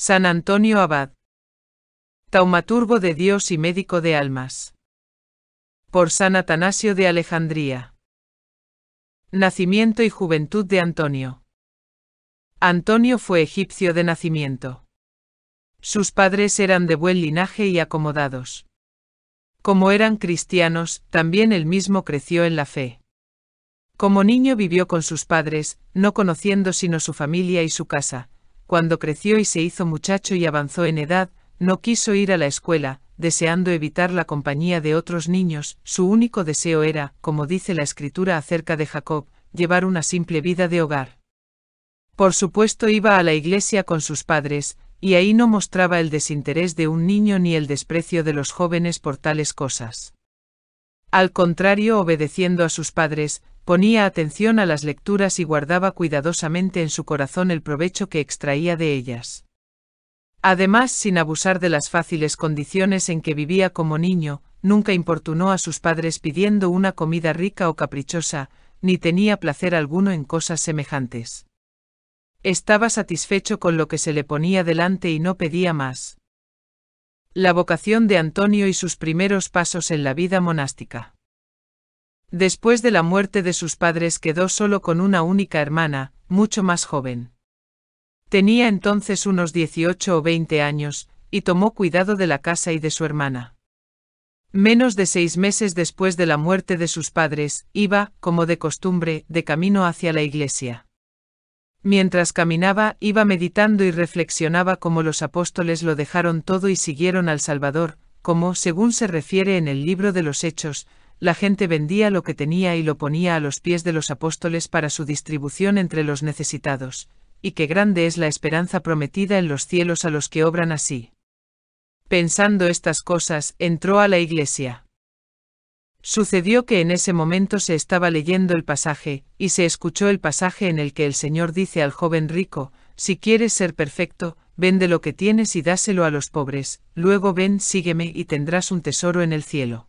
San Antonio Abad. Taumaturgo de Dios y médico de almas. Por San Atanasio de Alejandría. Nacimiento y juventud de Antonio. Antonio fue egipcio de nacimiento. Sus padres eran de buen linaje y acomodados. Como eran cristianos, también él mismo creció en la fe. Como niño vivió con sus padres, no conociendo sino su familia y su casa, cuando creció y se hizo muchacho y avanzó en edad, no quiso ir a la escuela, deseando evitar la compañía de otros niños, su único deseo era, como dice la escritura acerca de Jacob, llevar una simple vida de hogar. Por supuesto iba a la iglesia con sus padres, y ahí no mostraba el desinterés de un niño ni el desprecio de los jóvenes por tales cosas. Al contrario, obedeciendo a sus padres, ponía atención a las lecturas y guardaba cuidadosamente en su corazón el provecho que extraía de ellas. Además, sin abusar de las fáciles condiciones en que vivía como niño, nunca importunó a sus padres pidiendo una comida rica o caprichosa, ni tenía placer alguno en cosas semejantes. Estaba satisfecho con lo que se le ponía delante y no pedía más la vocación de Antonio y sus primeros pasos en la vida monástica. Después de la muerte de sus padres quedó solo con una única hermana, mucho más joven. Tenía entonces unos 18 o 20 años, y tomó cuidado de la casa y de su hermana. Menos de seis meses después de la muerte de sus padres, iba, como de costumbre, de camino hacia la iglesia. Mientras caminaba, iba meditando y reflexionaba cómo los apóstoles lo dejaron todo y siguieron al Salvador, como, según se refiere en el libro de los Hechos, la gente vendía lo que tenía y lo ponía a los pies de los apóstoles para su distribución entre los necesitados, y qué grande es la esperanza prometida en los cielos a los que obran así. Pensando estas cosas, entró a la iglesia. Sucedió que en ese momento se estaba leyendo el pasaje, y se escuchó el pasaje en el que el Señor dice al joven rico, si quieres ser perfecto, vende lo que tienes y dáselo a los pobres, luego ven, sígueme y tendrás un tesoro en el cielo.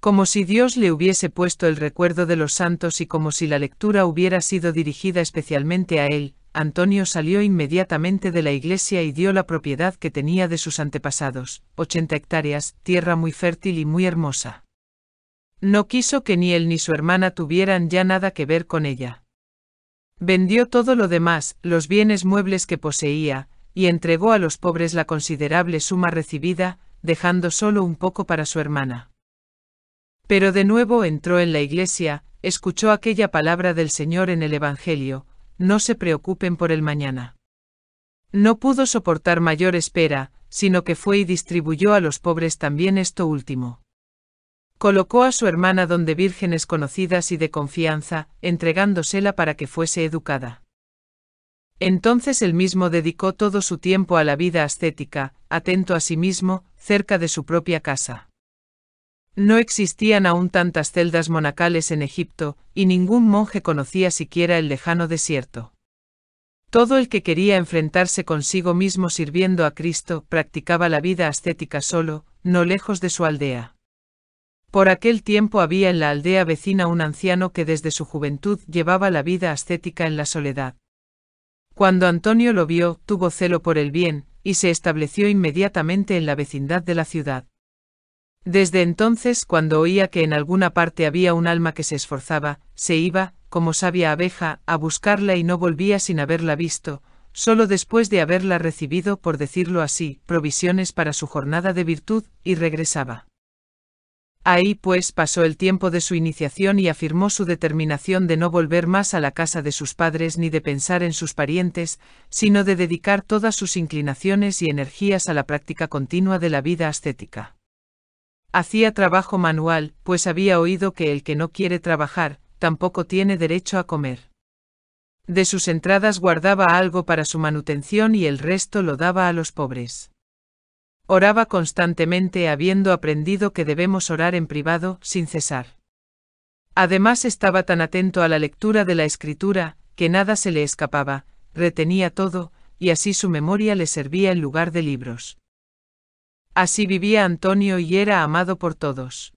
Como si Dios le hubiese puesto el recuerdo de los santos y como si la lectura hubiera sido dirigida especialmente a él, Antonio salió inmediatamente de la iglesia y dio la propiedad que tenía de sus antepasados, 80 hectáreas, tierra muy fértil y muy hermosa. No quiso que ni él ni su hermana tuvieran ya nada que ver con ella. Vendió todo lo demás, los bienes muebles que poseía, y entregó a los pobres la considerable suma recibida, dejando solo un poco para su hermana. Pero de nuevo entró en la iglesia, escuchó aquella palabra del Señor en el Evangelio, no se preocupen por el mañana. No pudo soportar mayor espera, sino que fue y distribuyó a los pobres también esto último. Colocó a su hermana donde vírgenes conocidas y de confianza, entregándosela para que fuese educada. Entonces él mismo dedicó todo su tiempo a la vida ascética, atento a sí mismo, cerca de su propia casa. No existían aún tantas celdas monacales en Egipto, y ningún monje conocía siquiera el lejano desierto. Todo el que quería enfrentarse consigo mismo sirviendo a Cristo practicaba la vida ascética solo, no lejos de su aldea. Por aquel tiempo había en la aldea vecina un anciano que desde su juventud llevaba la vida ascética en la soledad. Cuando Antonio lo vio, tuvo celo por el bien, y se estableció inmediatamente en la vecindad de la ciudad. Desde entonces, cuando oía que en alguna parte había un alma que se esforzaba, se iba, como sabia abeja, a buscarla y no volvía sin haberla visto, solo después de haberla recibido, por decirlo así, provisiones para su jornada de virtud, y regresaba. Ahí pues pasó el tiempo de su iniciación y afirmó su determinación de no volver más a la casa de sus padres ni de pensar en sus parientes, sino de dedicar todas sus inclinaciones y energías a la práctica continua de la vida ascética. Hacía trabajo manual, pues había oído que el que no quiere trabajar, tampoco tiene derecho a comer. De sus entradas guardaba algo para su manutención y el resto lo daba a los pobres. Oraba constantemente habiendo aprendido que debemos orar en privado, sin cesar. Además estaba tan atento a la lectura de la escritura, que nada se le escapaba, retenía todo, y así su memoria le servía en lugar de libros. Así vivía Antonio y era amado por todos.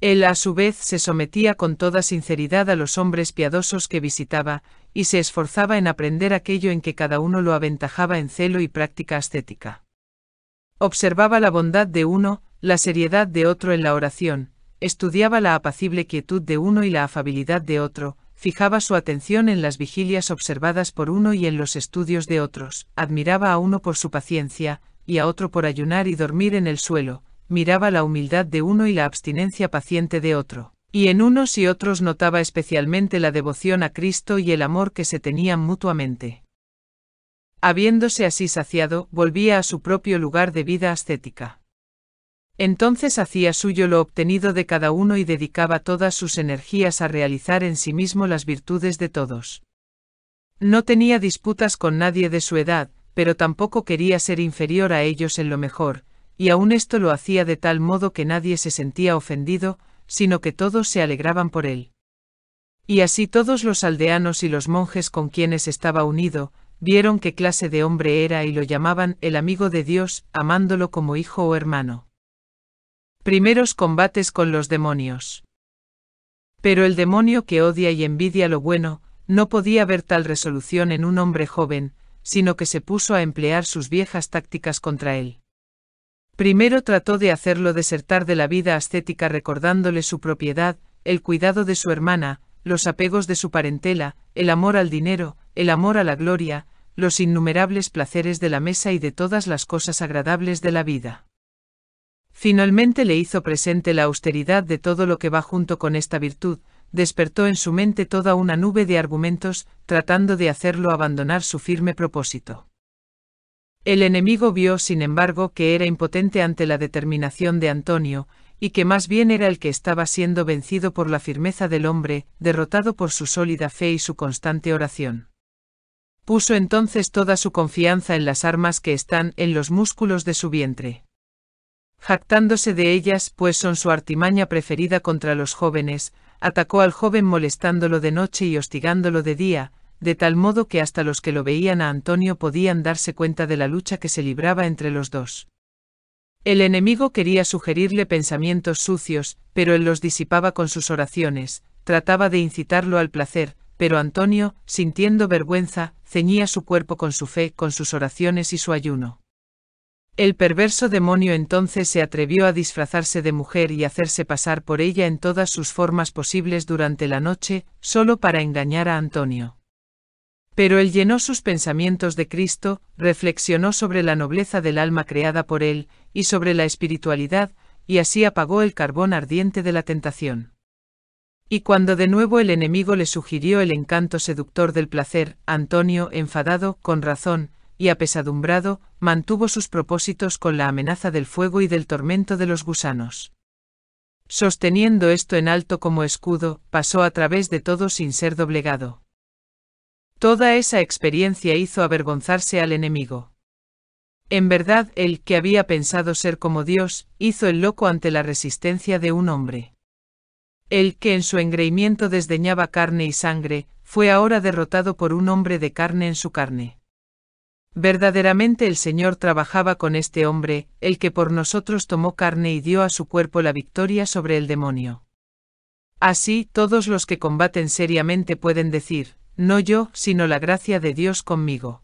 Él a su vez se sometía con toda sinceridad a los hombres piadosos que visitaba, y se esforzaba en aprender aquello en que cada uno lo aventajaba en celo y práctica ascética. Observaba la bondad de uno, la seriedad de otro en la oración, estudiaba la apacible quietud de uno y la afabilidad de otro, fijaba su atención en las vigilias observadas por uno y en los estudios de otros, admiraba a uno por su paciencia, y a otro por ayunar y dormir en el suelo, miraba la humildad de uno y la abstinencia paciente de otro. Y en unos y otros notaba especialmente la devoción a Cristo y el amor que se tenían mutuamente. Habiéndose así saciado, volvía a su propio lugar de vida ascética. Entonces hacía suyo lo obtenido de cada uno y dedicaba todas sus energías a realizar en sí mismo las virtudes de todos. No tenía disputas con nadie de su edad, pero tampoco quería ser inferior a ellos en lo mejor, y aun esto lo hacía de tal modo que nadie se sentía ofendido, sino que todos se alegraban por él. Y así todos los aldeanos y los monjes con quienes estaba unido, vieron qué clase de hombre era y lo llamaban el amigo de Dios, amándolo como hijo o hermano. Primeros combates con los demonios. Pero el demonio que odia y envidia lo bueno, no podía ver tal resolución en un hombre joven, sino que se puso a emplear sus viejas tácticas contra él. Primero trató de hacerlo desertar de la vida ascética recordándole su propiedad, el cuidado de su hermana, los apegos de su parentela, el amor al dinero, el amor a la gloria, los innumerables placeres de la mesa y de todas las cosas agradables de la vida. Finalmente le hizo presente la austeridad de todo lo que va junto con esta virtud, despertó en su mente toda una nube de argumentos, tratando de hacerlo abandonar su firme propósito. El enemigo vio, sin embargo, que era impotente ante la determinación de Antonio, y que más bien era el que estaba siendo vencido por la firmeza del hombre, derrotado por su sólida fe y su constante oración. Puso entonces toda su confianza en las armas que están en los músculos de su vientre. Jactándose de ellas, pues son su artimaña preferida contra los jóvenes, atacó al joven molestándolo de noche y hostigándolo de día, de tal modo que hasta los que lo veían a Antonio podían darse cuenta de la lucha que se libraba entre los dos. El enemigo quería sugerirle pensamientos sucios, pero él los disipaba con sus oraciones, trataba de incitarlo al placer, pero Antonio, sintiendo vergüenza, ceñía su cuerpo con su fe, con sus oraciones y su ayuno. El perverso demonio entonces se atrevió a disfrazarse de mujer y hacerse pasar por ella en todas sus formas posibles durante la noche, solo para engañar a Antonio. Pero él llenó sus pensamientos de Cristo, reflexionó sobre la nobleza del alma creada por él, y sobre la espiritualidad, y así apagó el carbón ardiente de la tentación. Y cuando de nuevo el enemigo le sugirió el encanto seductor del placer, Antonio, enfadado, con razón, y apesadumbrado, mantuvo sus propósitos con la amenaza del fuego y del tormento de los gusanos. Sosteniendo esto en alto como escudo, pasó a través de todo sin ser doblegado. Toda esa experiencia hizo avergonzarse al enemigo. En verdad, el que había pensado ser como Dios, hizo el loco ante la resistencia de un hombre. El que en su engreimiento desdeñaba carne y sangre, fue ahora derrotado por un hombre de carne en su carne. Verdaderamente el Señor trabajaba con este hombre, el que por nosotros tomó carne y dio a su cuerpo la victoria sobre el demonio. Así, todos los que combaten seriamente pueden decir, no yo, sino la gracia de Dios conmigo.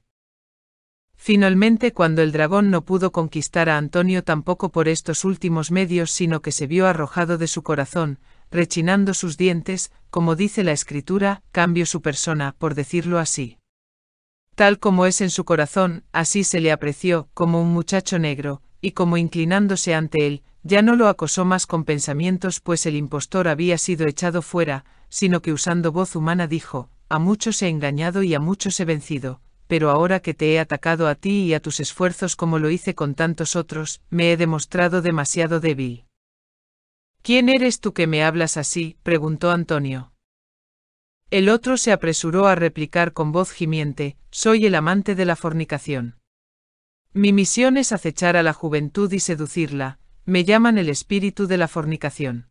Finalmente, cuando el dragón no pudo conquistar a Antonio tampoco por estos últimos medios, sino que se vio arrojado de su corazón, rechinando sus dientes, como dice la escritura, cambio su persona, por decirlo así. Tal como es en su corazón, así se le apreció, como un muchacho negro, y como inclinándose ante él, ya no lo acosó más con pensamientos, pues el impostor había sido echado fuera, sino que usando voz humana dijo, A muchos he engañado y a muchos he vencido, pero ahora que te he atacado a ti y a tus esfuerzos como lo hice con tantos otros, me he demostrado demasiado débil. ¿Quién eres tú que me hablas así? preguntó Antonio. El otro se apresuró a replicar con voz gimiente, soy el amante de la fornicación. Mi misión es acechar a la juventud y seducirla, me llaman el espíritu de la fornicación.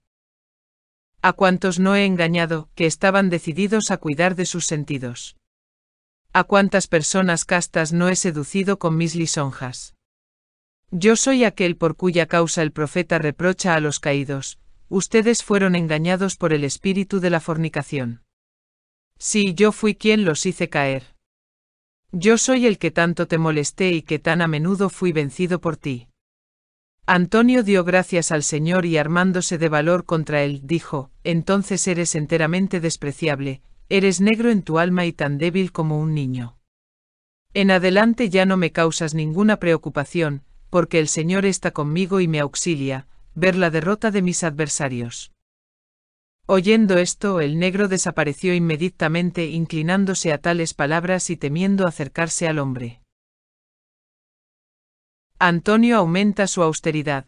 A cuántos no he engañado, que estaban decididos a cuidar de sus sentidos. A cuántas personas castas no he seducido con mis lisonjas. Yo soy aquel por cuya causa el profeta reprocha a los caídos, ustedes fueron engañados por el espíritu de la fornicación. Sí, yo fui quien los hice caer. Yo soy el que tanto te molesté y que tan a menudo fui vencido por ti. Antonio dio gracias al Señor y armándose de valor contra él, dijo, entonces eres enteramente despreciable, eres negro en tu alma y tan débil como un niño. En adelante ya no me causas ninguna preocupación, porque el Señor está conmigo y me auxilia, ver la derrota de mis adversarios. Oyendo esto, el negro desapareció inmediatamente, inclinándose a tales palabras y temiendo acercarse al hombre. Antonio aumenta su austeridad.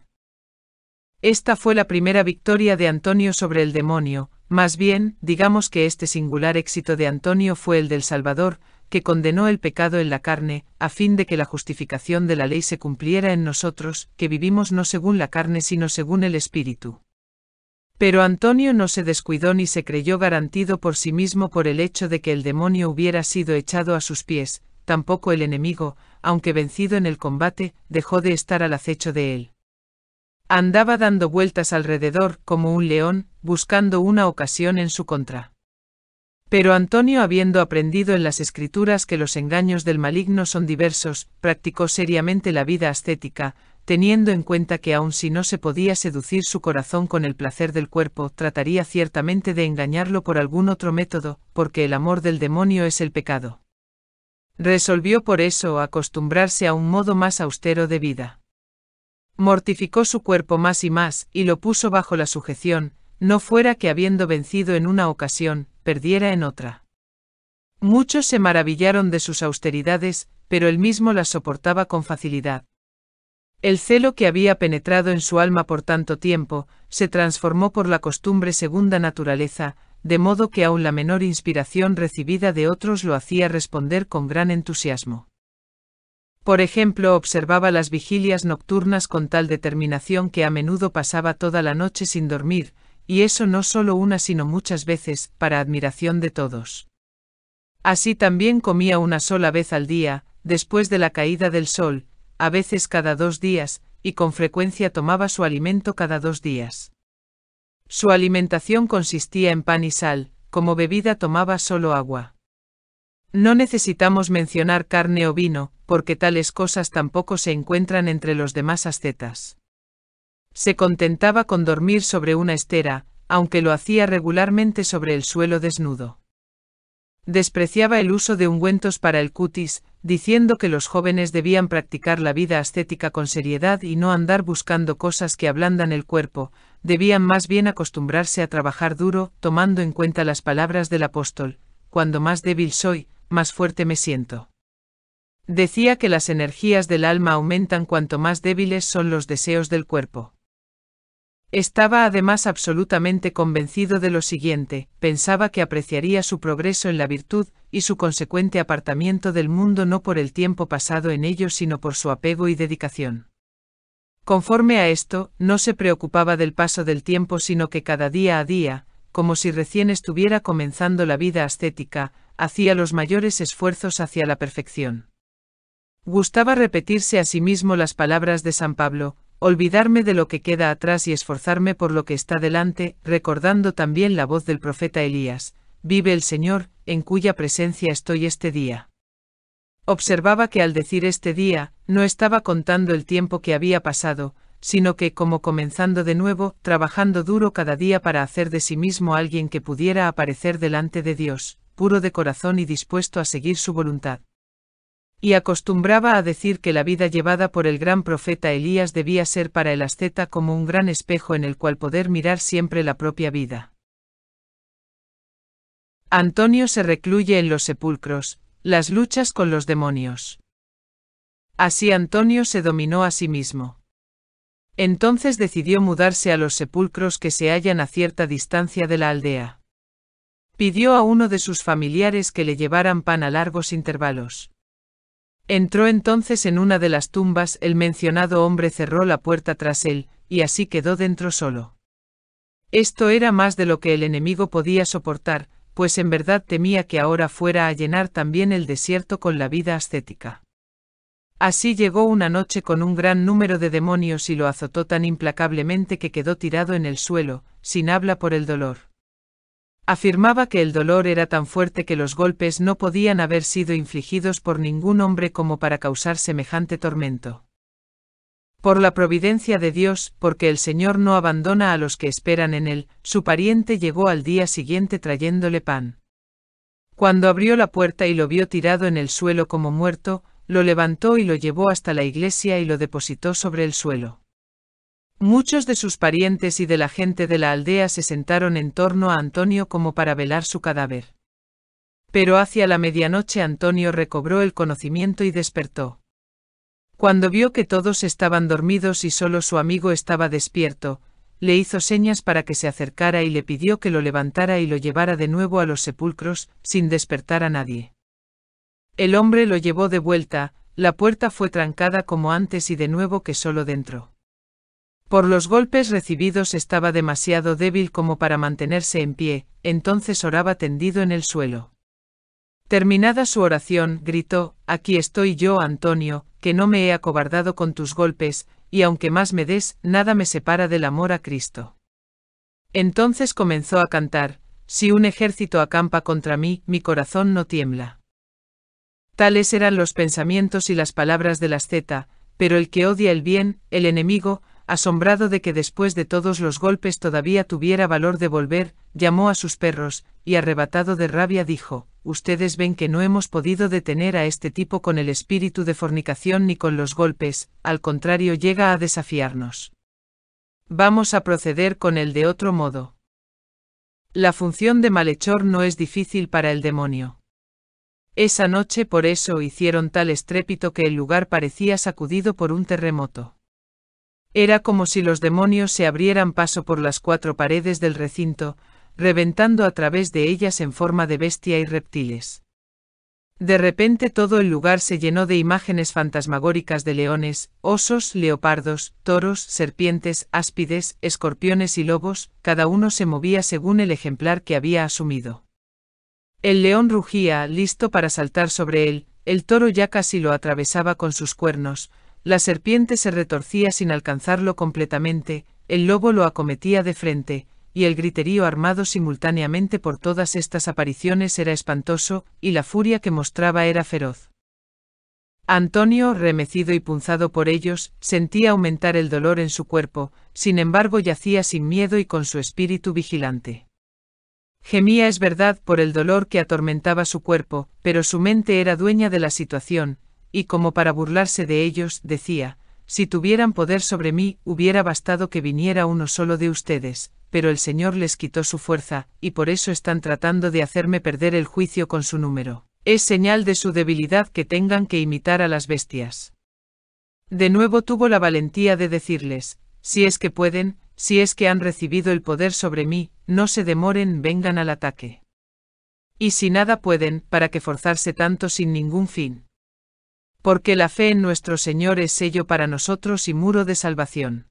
Esta fue la primera victoria de Antonio sobre el demonio, más bien, digamos que este singular éxito de Antonio fue el del Salvador, que condenó el pecado en la carne, a fin de que la justificación de la ley se cumpliera en nosotros, que vivimos no según la carne sino según el Espíritu. Pero Antonio no se descuidó ni se creyó garantido por sí mismo por el hecho de que el demonio hubiera sido echado a sus pies, tampoco el enemigo, aunque vencido en el combate, dejó de estar al acecho de él. Andaba dando vueltas alrededor como un león, buscando una ocasión en su contra. Pero Antonio, habiendo aprendido en las escrituras que los engaños del maligno son diversos, practicó seriamente la vida ascética, teniendo en cuenta que aun si no se podía seducir su corazón con el placer del cuerpo, trataría ciertamente de engañarlo por algún otro método, porque el amor del demonio es el pecado. Resolvió por eso acostumbrarse a un modo más austero de vida. Mortificó su cuerpo más y más, y lo puso bajo la sujeción, no fuera que habiendo vencido en una ocasión, perdiera en otra. Muchos se maravillaron de sus austeridades, pero él mismo las soportaba con facilidad. El celo que había penetrado en su alma por tanto tiempo, se transformó por la costumbre segunda naturaleza, de modo que aun la menor inspiración recibida de otros lo hacía responder con gran entusiasmo. Por ejemplo, observaba las vigilias nocturnas con tal determinación que a menudo pasaba toda la noche sin dormir, y eso no solo una sino muchas veces, para admiración de todos. Así también comía una sola vez al día, después de la caída del sol, a veces cada dos días, y con frecuencia tomaba su alimento cada dos días. Su alimentación consistía en pan y sal, como bebida tomaba solo agua. No necesitamos mencionar carne o vino, porque tales cosas tampoco se encuentran entre los demás ascetas. Se contentaba con dormir sobre una estera, aunque lo hacía regularmente sobre el suelo desnudo. Despreciaba el uso de ungüentos para el cutis, diciendo que los jóvenes debían practicar la vida ascética con seriedad y no andar buscando cosas que ablandan el cuerpo, debían más bien acostumbrarse a trabajar duro, tomando en cuenta las palabras del apóstol, cuando más débil soy, más fuerte me siento. Decía que las energías del alma aumentan cuanto más débiles son los deseos del cuerpo. Estaba además absolutamente convencido de lo siguiente, pensaba que apreciaría su progreso en la virtud y su consecuente apartamiento del mundo no por el tiempo pasado en ello sino por su apego y dedicación. Conforme a esto, no se preocupaba del paso del tiempo sino que cada día a día, como si recién estuviera comenzando la vida ascética, hacía los mayores esfuerzos hacia la perfección. Gustaba repetirse a sí mismo las palabras de San Pablo, olvidarme de lo que queda atrás y esforzarme por lo que está delante, recordando también la voz del profeta Elías, vive el Señor, en cuya presencia estoy este día. Observaba que al decir este día, no estaba contando el tiempo que había pasado, sino que como comenzando de nuevo, trabajando duro cada día para hacer de sí mismo alguien que pudiera aparecer delante de Dios, puro de corazón y dispuesto a seguir su voluntad y acostumbraba a decir que la vida llevada por el gran profeta Elías debía ser para el asceta como un gran espejo en el cual poder mirar siempre la propia vida. Antonio se recluye en los sepulcros, las luchas con los demonios. Así Antonio se dominó a sí mismo. Entonces decidió mudarse a los sepulcros que se hallan a cierta distancia de la aldea. Pidió a uno de sus familiares que le llevaran pan a largos intervalos. Entró entonces en una de las tumbas, el mencionado hombre cerró la puerta tras él, y así quedó dentro solo. Esto era más de lo que el enemigo podía soportar, pues en verdad temía que ahora fuera a llenar también el desierto con la vida ascética. Así llegó una noche con un gran número de demonios y lo azotó tan implacablemente que quedó tirado en el suelo, sin habla por el dolor. Afirmaba que el dolor era tan fuerte que los golpes no podían haber sido infligidos por ningún hombre como para causar semejante tormento. Por la providencia de Dios, porque el Señor no abandona a los que esperan en Él, su pariente llegó al día siguiente trayéndole pan. Cuando abrió la puerta y lo vio tirado en el suelo como muerto, lo levantó y lo llevó hasta la iglesia y lo depositó sobre el suelo. Muchos de sus parientes y de la gente de la aldea se sentaron en torno a Antonio como para velar su cadáver. Pero hacia la medianoche Antonio recobró el conocimiento y despertó. Cuando vio que todos estaban dormidos y solo su amigo estaba despierto, le hizo señas para que se acercara y le pidió que lo levantara y lo llevara de nuevo a los sepulcros, sin despertar a nadie. El hombre lo llevó de vuelta, la puerta fue trancada como antes y de nuevo que solo dentro. Por los golpes recibidos estaba demasiado débil como para mantenerse en pie, entonces oraba tendido en el suelo. Terminada su oración, gritó, Aquí estoy yo, Antonio, que no me he acobardado con tus golpes, y aunque más me des, nada me separa del amor a Cristo. Entonces comenzó a cantar, Si un ejército acampa contra mí, mi corazón no tiembla. Tales eran los pensamientos y las palabras del asceta, pero el que odia el bien, el enemigo, asombrado de que después de todos los golpes todavía tuviera valor de volver, llamó a sus perros, y arrebatado de rabia dijo, Ustedes ven que no hemos podido detener a este tipo con el espíritu de fornicación ni con los golpes, al contrario llega a desafiarnos. Vamos a proceder con él de otro modo. La función de malhechor no es difícil para el demonio. Esa noche por eso hicieron tal estrépito que el lugar parecía sacudido por un terremoto. Era como si los demonios se abrieran paso por las cuatro paredes del recinto, reventando a través de ellas en forma de bestia y reptiles. De repente todo el lugar se llenó de imágenes fantasmagóricas de leones, osos, leopardos, toros, serpientes, áspides, escorpiones y lobos, cada uno se movía según el ejemplar que había asumido. El león rugía, listo para saltar sobre él, el toro ya casi lo atravesaba con sus cuernos, la serpiente se retorcía sin alcanzarlo completamente, el lobo lo acometía de frente, y el griterío armado simultáneamente por todas estas apariciones era espantoso, y la furia que mostraba era feroz. Antonio, remecido y punzado por ellos, sentía aumentar el dolor en su cuerpo, sin embargo yacía sin miedo y con su espíritu vigilante. Gemía es verdad por el dolor que atormentaba su cuerpo, pero su mente era dueña de la situación, y como para burlarse de ellos, decía, si tuvieran poder sobre mí, hubiera bastado que viniera uno solo de ustedes, pero el Señor les quitó su fuerza, y por eso están tratando de hacerme perder el juicio con su número. Es señal de su debilidad que tengan que imitar a las bestias. De nuevo tuvo la valentía de decirles, si es que pueden, si es que han recibido el poder sobre mí, no se demoren, vengan al ataque. Y si nada pueden, ¿para qué forzarse tanto sin ningún fin? porque la fe en nuestro Señor es sello para nosotros y muro de salvación.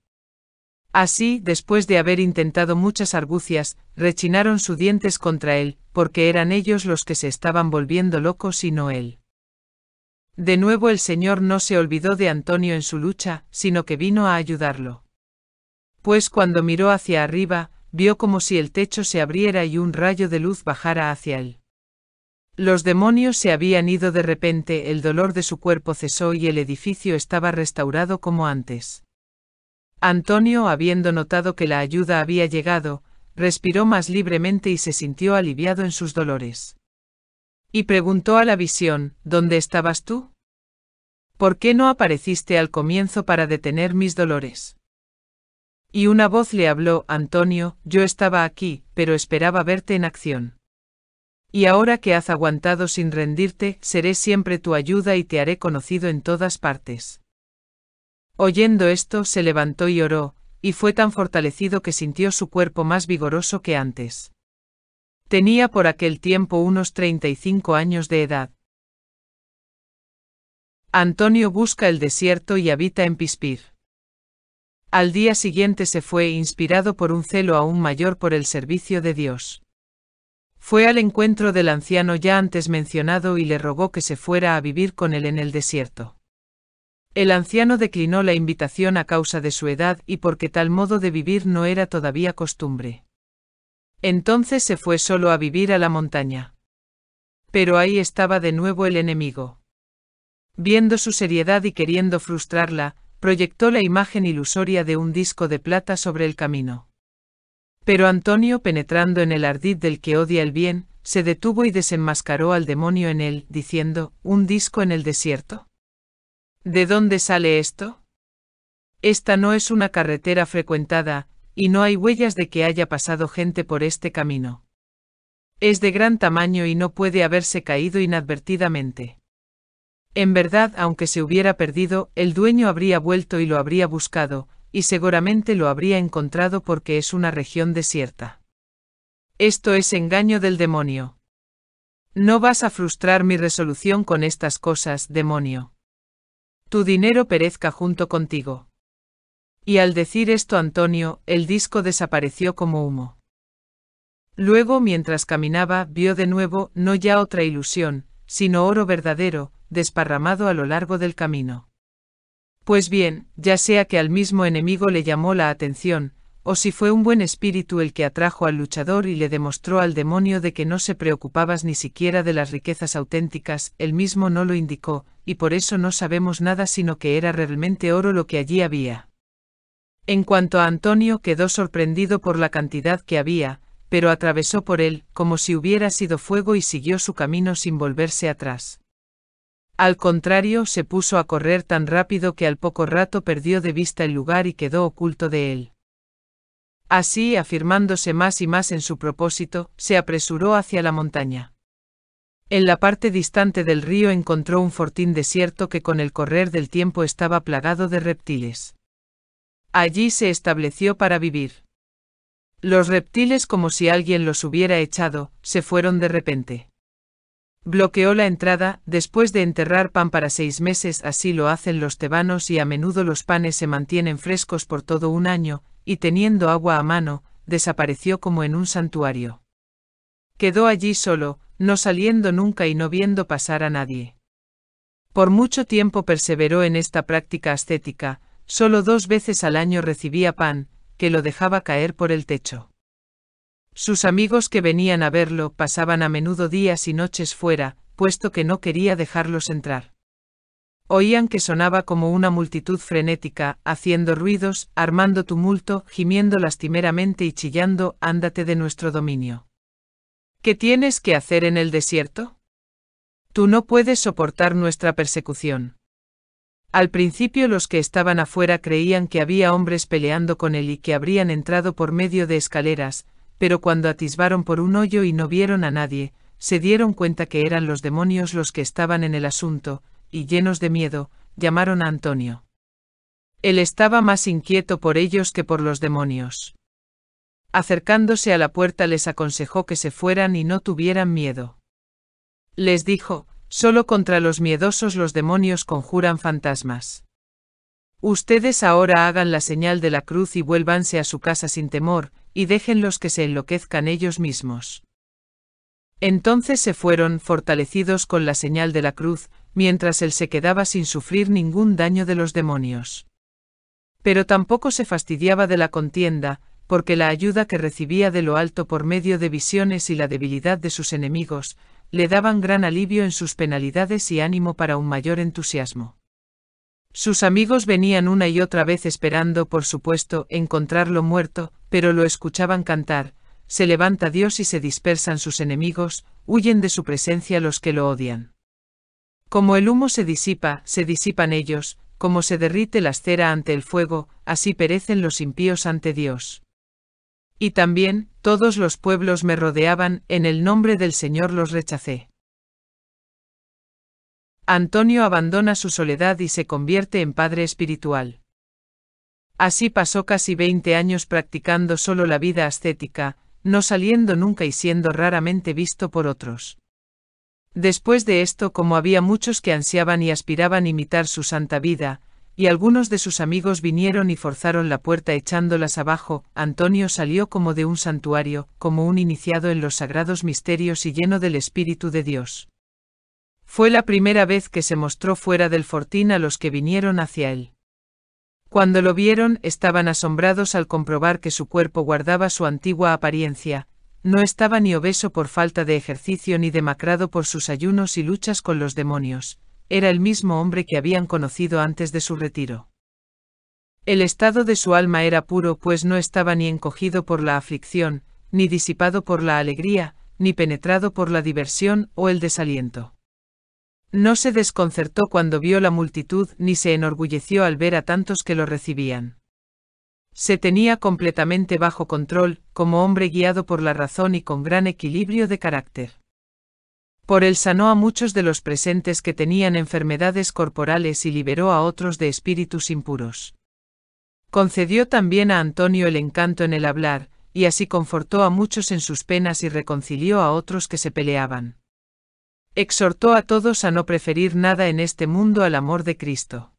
Así, después de haber intentado muchas argucias, rechinaron sus dientes contra él, porque eran ellos los que se estaban volviendo locos y no él. De nuevo el Señor no se olvidó de Antonio en su lucha, sino que vino a ayudarlo. Pues cuando miró hacia arriba, vio como si el techo se abriera y un rayo de luz bajara hacia él. Los demonios se habían ido de repente, el dolor de su cuerpo cesó y el edificio estaba restaurado como antes. Antonio, habiendo notado que la ayuda había llegado, respiró más libremente y se sintió aliviado en sus dolores. Y preguntó a la visión, ¿Dónde estabas tú? ¿Por qué no apareciste al comienzo para detener mis dolores? Y una voz le habló, Antonio, yo estaba aquí, pero esperaba verte en acción. Y ahora que has aguantado sin rendirte, seré siempre tu ayuda y te haré conocido en todas partes. Oyendo esto, se levantó y oró, y fue tan fortalecido que sintió su cuerpo más vigoroso que antes. Tenía por aquel tiempo unos 35 años de edad. Antonio busca el desierto y habita en Pispir. Al día siguiente se fue inspirado por un celo aún mayor por el servicio de Dios. Fue al encuentro del anciano ya antes mencionado y le rogó que se fuera a vivir con él en el desierto. El anciano declinó la invitación a causa de su edad y porque tal modo de vivir no era todavía costumbre. Entonces se fue solo a vivir a la montaña. Pero ahí estaba de nuevo el enemigo. Viendo su seriedad y queriendo frustrarla, proyectó la imagen ilusoria de un disco de plata sobre el camino. Pero Antonio, penetrando en el ardid del que odia el bien, se detuvo y desenmascaró al demonio en él, diciendo, ¿Un disco en el desierto? ¿De dónde sale esto? Esta no es una carretera frecuentada, y no hay huellas de que haya pasado gente por este camino. Es de gran tamaño y no puede haberse caído inadvertidamente. En verdad, aunque se hubiera perdido, el dueño habría vuelto y lo habría buscado, y seguramente lo habría encontrado porque es una región desierta. Esto es engaño del demonio. No vas a frustrar mi resolución con estas cosas, demonio. Tu dinero perezca junto contigo. Y al decir esto Antonio, el disco desapareció como humo. Luego, mientras caminaba, vio de nuevo, no ya otra ilusión, sino oro verdadero, desparramado a lo largo del camino. Pues bien, ya sea que al mismo enemigo le llamó la atención, o si fue un buen espíritu el que atrajo al luchador y le demostró al demonio de que no se preocupabas ni siquiera de las riquezas auténticas, él mismo no lo indicó, y por eso no sabemos nada sino que era realmente oro lo que allí había. En cuanto a Antonio quedó sorprendido por la cantidad que había, pero atravesó por él, como si hubiera sido fuego y siguió su camino sin volverse atrás. Al contrario, se puso a correr tan rápido que al poco rato perdió de vista el lugar y quedó oculto de él. Así, afirmándose más y más en su propósito, se apresuró hacia la montaña. En la parte distante del río encontró un fortín desierto que con el correr del tiempo estaba plagado de reptiles. Allí se estableció para vivir. Los reptiles, como si alguien los hubiera echado, se fueron de repente. Bloqueó la entrada, después de enterrar pan para seis meses, así lo hacen los tebanos y a menudo los panes se mantienen frescos por todo un año, y teniendo agua a mano, desapareció como en un santuario. Quedó allí solo, no saliendo nunca y no viendo pasar a nadie. Por mucho tiempo perseveró en esta práctica ascética, solo dos veces al año recibía pan, que lo dejaba caer por el techo. Sus amigos que venían a verlo pasaban a menudo días y noches fuera, puesto que no quería dejarlos entrar. Oían que sonaba como una multitud frenética, haciendo ruidos, armando tumulto, gimiendo lastimeramente y chillando, ándate de nuestro dominio. ¿Qué tienes que hacer en el desierto? Tú no puedes soportar nuestra persecución. Al principio los que estaban afuera creían que había hombres peleando con él y que habrían entrado por medio de escaleras, pero cuando atisbaron por un hoyo y no vieron a nadie, se dieron cuenta que eran los demonios los que estaban en el asunto, y llenos de miedo, llamaron a Antonio. Él estaba más inquieto por ellos que por los demonios. Acercándose a la puerta les aconsejó que se fueran y no tuvieran miedo. Les dijo, solo contra los miedosos los demonios conjuran fantasmas. Ustedes ahora hagan la señal de la cruz y vuélvanse a su casa sin temor, y los que se enloquezcan ellos mismos. Entonces se fueron fortalecidos con la señal de la cruz, mientras él se quedaba sin sufrir ningún daño de los demonios. Pero tampoco se fastidiaba de la contienda, porque la ayuda que recibía de lo alto por medio de visiones y la debilidad de sus enemigos, le daban gran alivio en sus penalidades y ánimo para un mayor entusiasmo. Sus amigos venían una y otra vez esperando, por supuesto, encontrarlo muerto, pero lo escuchaban cantar, se levanta Dios y se dispersan sus enemigos, huyen de su presencia los que lo odian. Como el humo se disipa, se disipan ellos, como se derrite la cera ante el fuego, así perecen los impíos ante Dios. Y también, todos los pueblos me rodeaban, en el nombre del Señor los rechacé. Antonio abandona su soledad y se convierte en padre espiritual. Así pasó casi veinte años practicando solo la vida ascética, no saliendo nunca y siendo raramente visto por otros. Después de esto, como había muchos que ansiaban y aspiraban imitar su santa vida, y algunos de sus amigos vinieron y forzaron la puerta echándolas abajo, Antonio salió como de un santuario, como un iniciado en los sagrados misterios y lleno del Espíritu de Dios. Fue la primera vez que se mostró fuera del fortín a los que vinieron hacia él. Cuando lo vieron, estaban asombrados al comprobar que su cuerpo guardaba su antigua apariencia, no estaba ni obeso por falta de ejercicio ni demacrado por sus ayunos y luchas con los demonios, era el mismo hombre que habían conocido antes de su retiro. El estado de su alma era puro, pues no estaba ni encogido por la aflicción, ni disipado por la alegría, ni penetrado por la diversión o el desaliento. No se desconcertó cuando vio la multitud ni se enorgulleció al ver a tantos que lo recibían. Se tenía completamente bajo control, como hombre guiado por la razón y con gran equilibrio de carácter. Por él sanó a muchos de los presentes que tenían enfermedades corporales y liberó a otros de espíritus impuros. Concedió también a Antonio el encanto en el hablar, y así confortó a muchos en sus penas y reconcilió a otros que se peleaban exhortó a todos a no preferir nada en este mundo al amor de Cristo.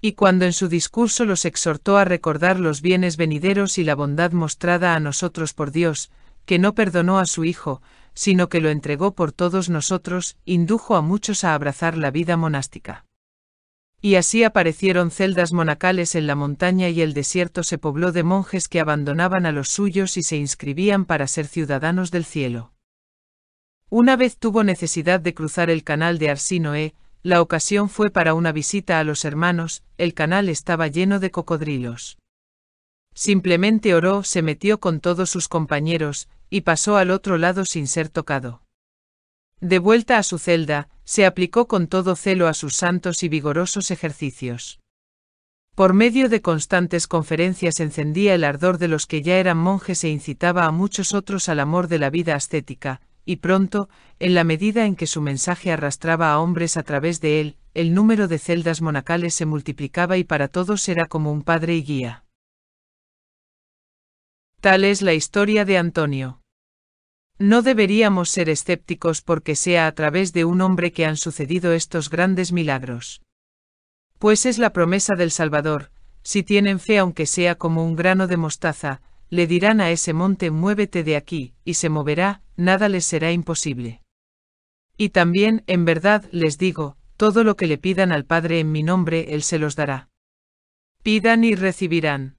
Y cuando en su discurso los exhortó a recordar los bienes venideros y la bondad mostrada a nosotros por Dios, que no perdonó a su Hijo, sino que lo entregó por todos nosotros, indujo a muchos a abrazar la vida monástica. Y así aparecieron celdas monacales en la montaña y el desierto se pobló de monjes que abandonaban a los suyos y se inscribían para ser ciudadanos del cielo. Una vez tuvo necesidad de cruzar el canal de Arsinoe, la ocasión fue para una visita a los hermanos, el canal estaba lleno de cocodrilos. Simplemente oró, se metió con todos sus compañeros, y pasó al otro lado sin ser tocado. De vuelta a su celda, se aplicó con todo celo a sus santos y vigorosos ejercicios. Por medio de constantes conferencias encendía el ardor de los que ya eran monjes e incitaba a muchos otros al amor de la vida ascética, y pronto, en la medida en que su mensaje arrastraba a hombres a través de él, el número de celdas monacales se multiplicaba y para todos era como un padre y guía. Tal es la historia de Antonio. No deberíamos ser escépticos porque sea a través de un hombre que han sucedido estos grandes milagros. Pues es la promesa del Salvador, si tienen fe aunque sea como un grano de mostaza, le dirán a ese monte muévete de aquí, y se moverá, nada les será imposible. Y también, en verdad, les digo, todo lo que le pidan al Padre en mi nombre, Él se los dará. Pidan y recibirán.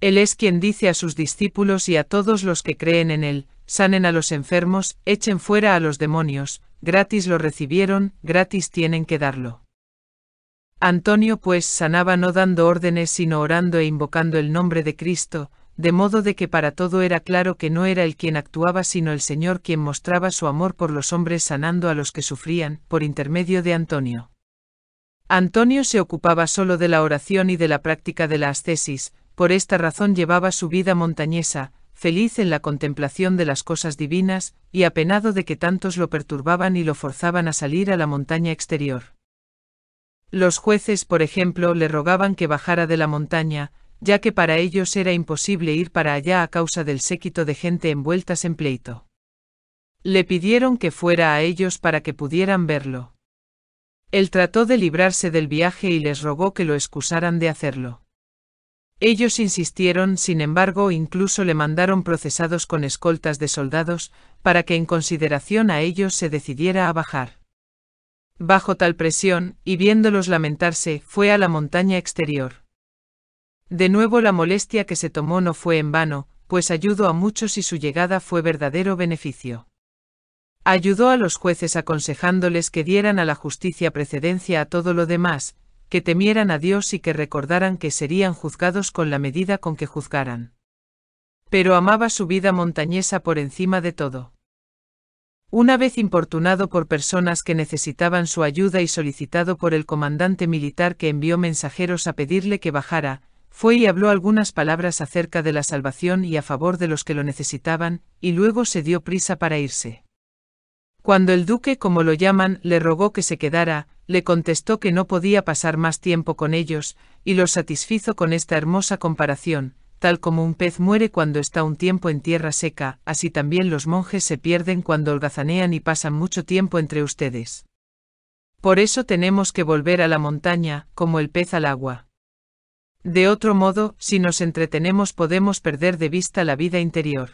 Él es quien dice a sus discípulos y a todos los que creen en Él, sanen a los enfermos, echen fuera a los demonios, gratis lo recibieron, gratis tienen que darlo. Antonio pues sanaba no dando órdenes sino orando e invocando el nombre de Cristo, de modo de que para todo era claro que no era él quien actuaba sino el Señor quien mostraba su amor por los hombres sanando a los que sufrían, por intermedio de Antonio. Antonio se ocupaba solo de la oración y de la práctica de la ascesis, por esta razón llevaba su vida montañesa, feliz en la contemplación de las cosas divinas, y apenado de que tantos lo perturbaban y lo forzaban a salir a la montaña exterior. Los jueces, por ejemplo, le rogaban que bajara de la montaña, ya que para ellos era imposible ir para allá a causa del séquito de gente envueltas en pleito. Le pidieron que fuera a ellos para que pudieran verlo. Él trató de librarse del viaje y les rogó que lo excusaran de hacerlo. Ellos insistieron, sin embargo, incluso le mandaron procesados con escoltas de soldados, para que en consideración a ellos se decidiera a bajar. Bajo tal presión, y viéndolos lamentarse, fue a la montaña exterior. De nuevo la molestia que se tomó no fue en vano, pues ayudó a muchos y su llegada fue verdadero beneficio. Ayudó a los jueces aconsejándoles que dieran a la justicia precedencia a todo lo demás, que temieran a Dios y que recordaran que serían juzgados con la medida con que juzgaran. Pero amaba su vida montañesa por encima de todo. Una vez importunado por personas que necesitaban su ayuda y solicitado por el comandante militar que envió mensajeros a pedirle que bajara, fue y habló algunas palabras acerca de la salvación y a favor de los que lo necesitaban, y luego se dio prisa para irse. Cuando el duque, como lo llaman, le rogó que se quedara, le contestó que no podía pasar más tiempo con ellos, y los satisfizo con esta hermosa comparación, tal como un pez muere cuando está un tiempo en tierra seca, así también los monjes se pierden cuando holgazanean y pasan mucho tiempo entre ustedes. Por eso tenemos que volver a la montaña, como el pez al agua. De otro modo, si nos entretenemos podemos perder de vista la vida interior.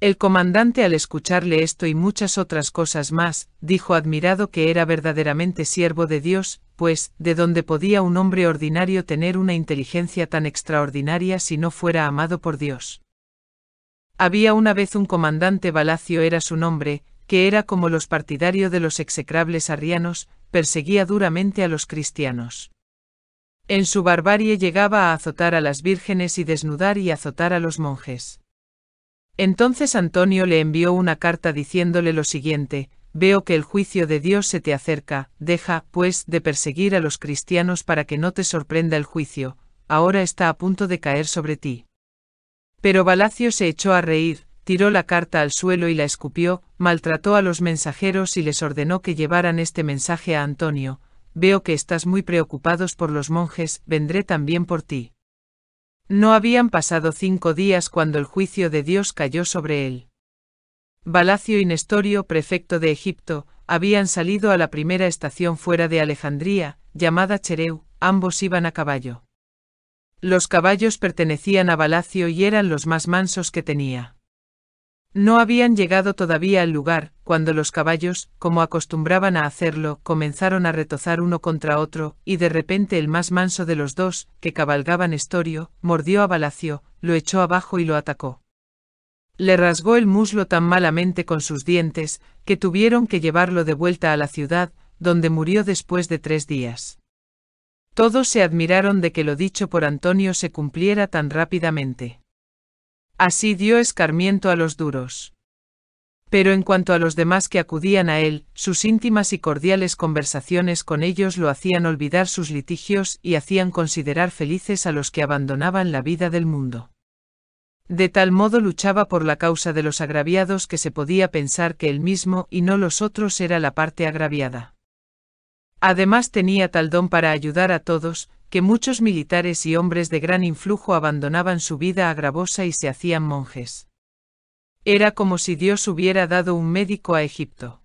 El comandante al escucharle esto y muchas otras cosas más, dijo admirado que era verdaderamente siervo de Dios, pues, ¿de dónde podía un hombre ordinario tener una inteligencia tan extraordinaria si no fuera amado por Dios? Había una vez un comandante Balacio era su nombre, que era como los partidarios de los execrables arrianos, perseguía duramente a los cristianos. En su barbarie llegaba a azotar a las vírgenes y desnudar y azotar a los monjes. Entonces Antonio le envió una carta diciéndole lo siguiente, Veo que el juicio de Dios se te acerca, deja, pues, de perseguir a los cristianos para que no te sorprenda el juicio, ahora está a punto de caer sobre ti. Pero Balacio se echó a reír, tiró la carta al suelo y la escupió, maltrató a los mensajeros y les ordenó que llevaran este mensaje a Antonio, veo que estás muy preocupados por los monjes, vendré también por ti. No habían pasado cinco días cuando el juicio de Dios cayó sobre él. Balacio y Nestorio, prefecto de Egipto, habían salido a la primera estación fuera de Alejandría, llamada Chereu, ambos iban a caballo. Los caballos pertenecían a Balacio y eran los más mansos que tenía. No habían llegado todavía al lugar, cuando los caballos, como acostumbraban a hacerlo, comenzaron a retozar uno contra otro, y de repente el más manso de los dos, que cabalgaban Estorio, mordió a Balacio, lo echó abajo y lo atacó. Le rasgó el muslo tan malamente con sus dientes, que tuvieron que llevarlo de vuelta a la ciudad, donde murió después de tres días. Todos se admiraron de que lo dicho por Antonio se cumpliera tan rápidamente. Así dio escarmiento a los duros. Pero en cuanto a los demás que acudían a él, sus íntimas y cordiales conversaciones con ellos lo hacían olvidar sus litigios y hacían considerar felices a los que abandonaban la vida del mundo. De tal modo luchaba por la causa de los agraviados que se podía pensar que él mismo y no los otros era la parte agraviada. Además tenía tal don para ayudar a todos, que muchos militares y hombres de gran influjo abandonaban su vida agravosa y se hacían monjes. Era como si Dios hubiera dado un médico a Egipto.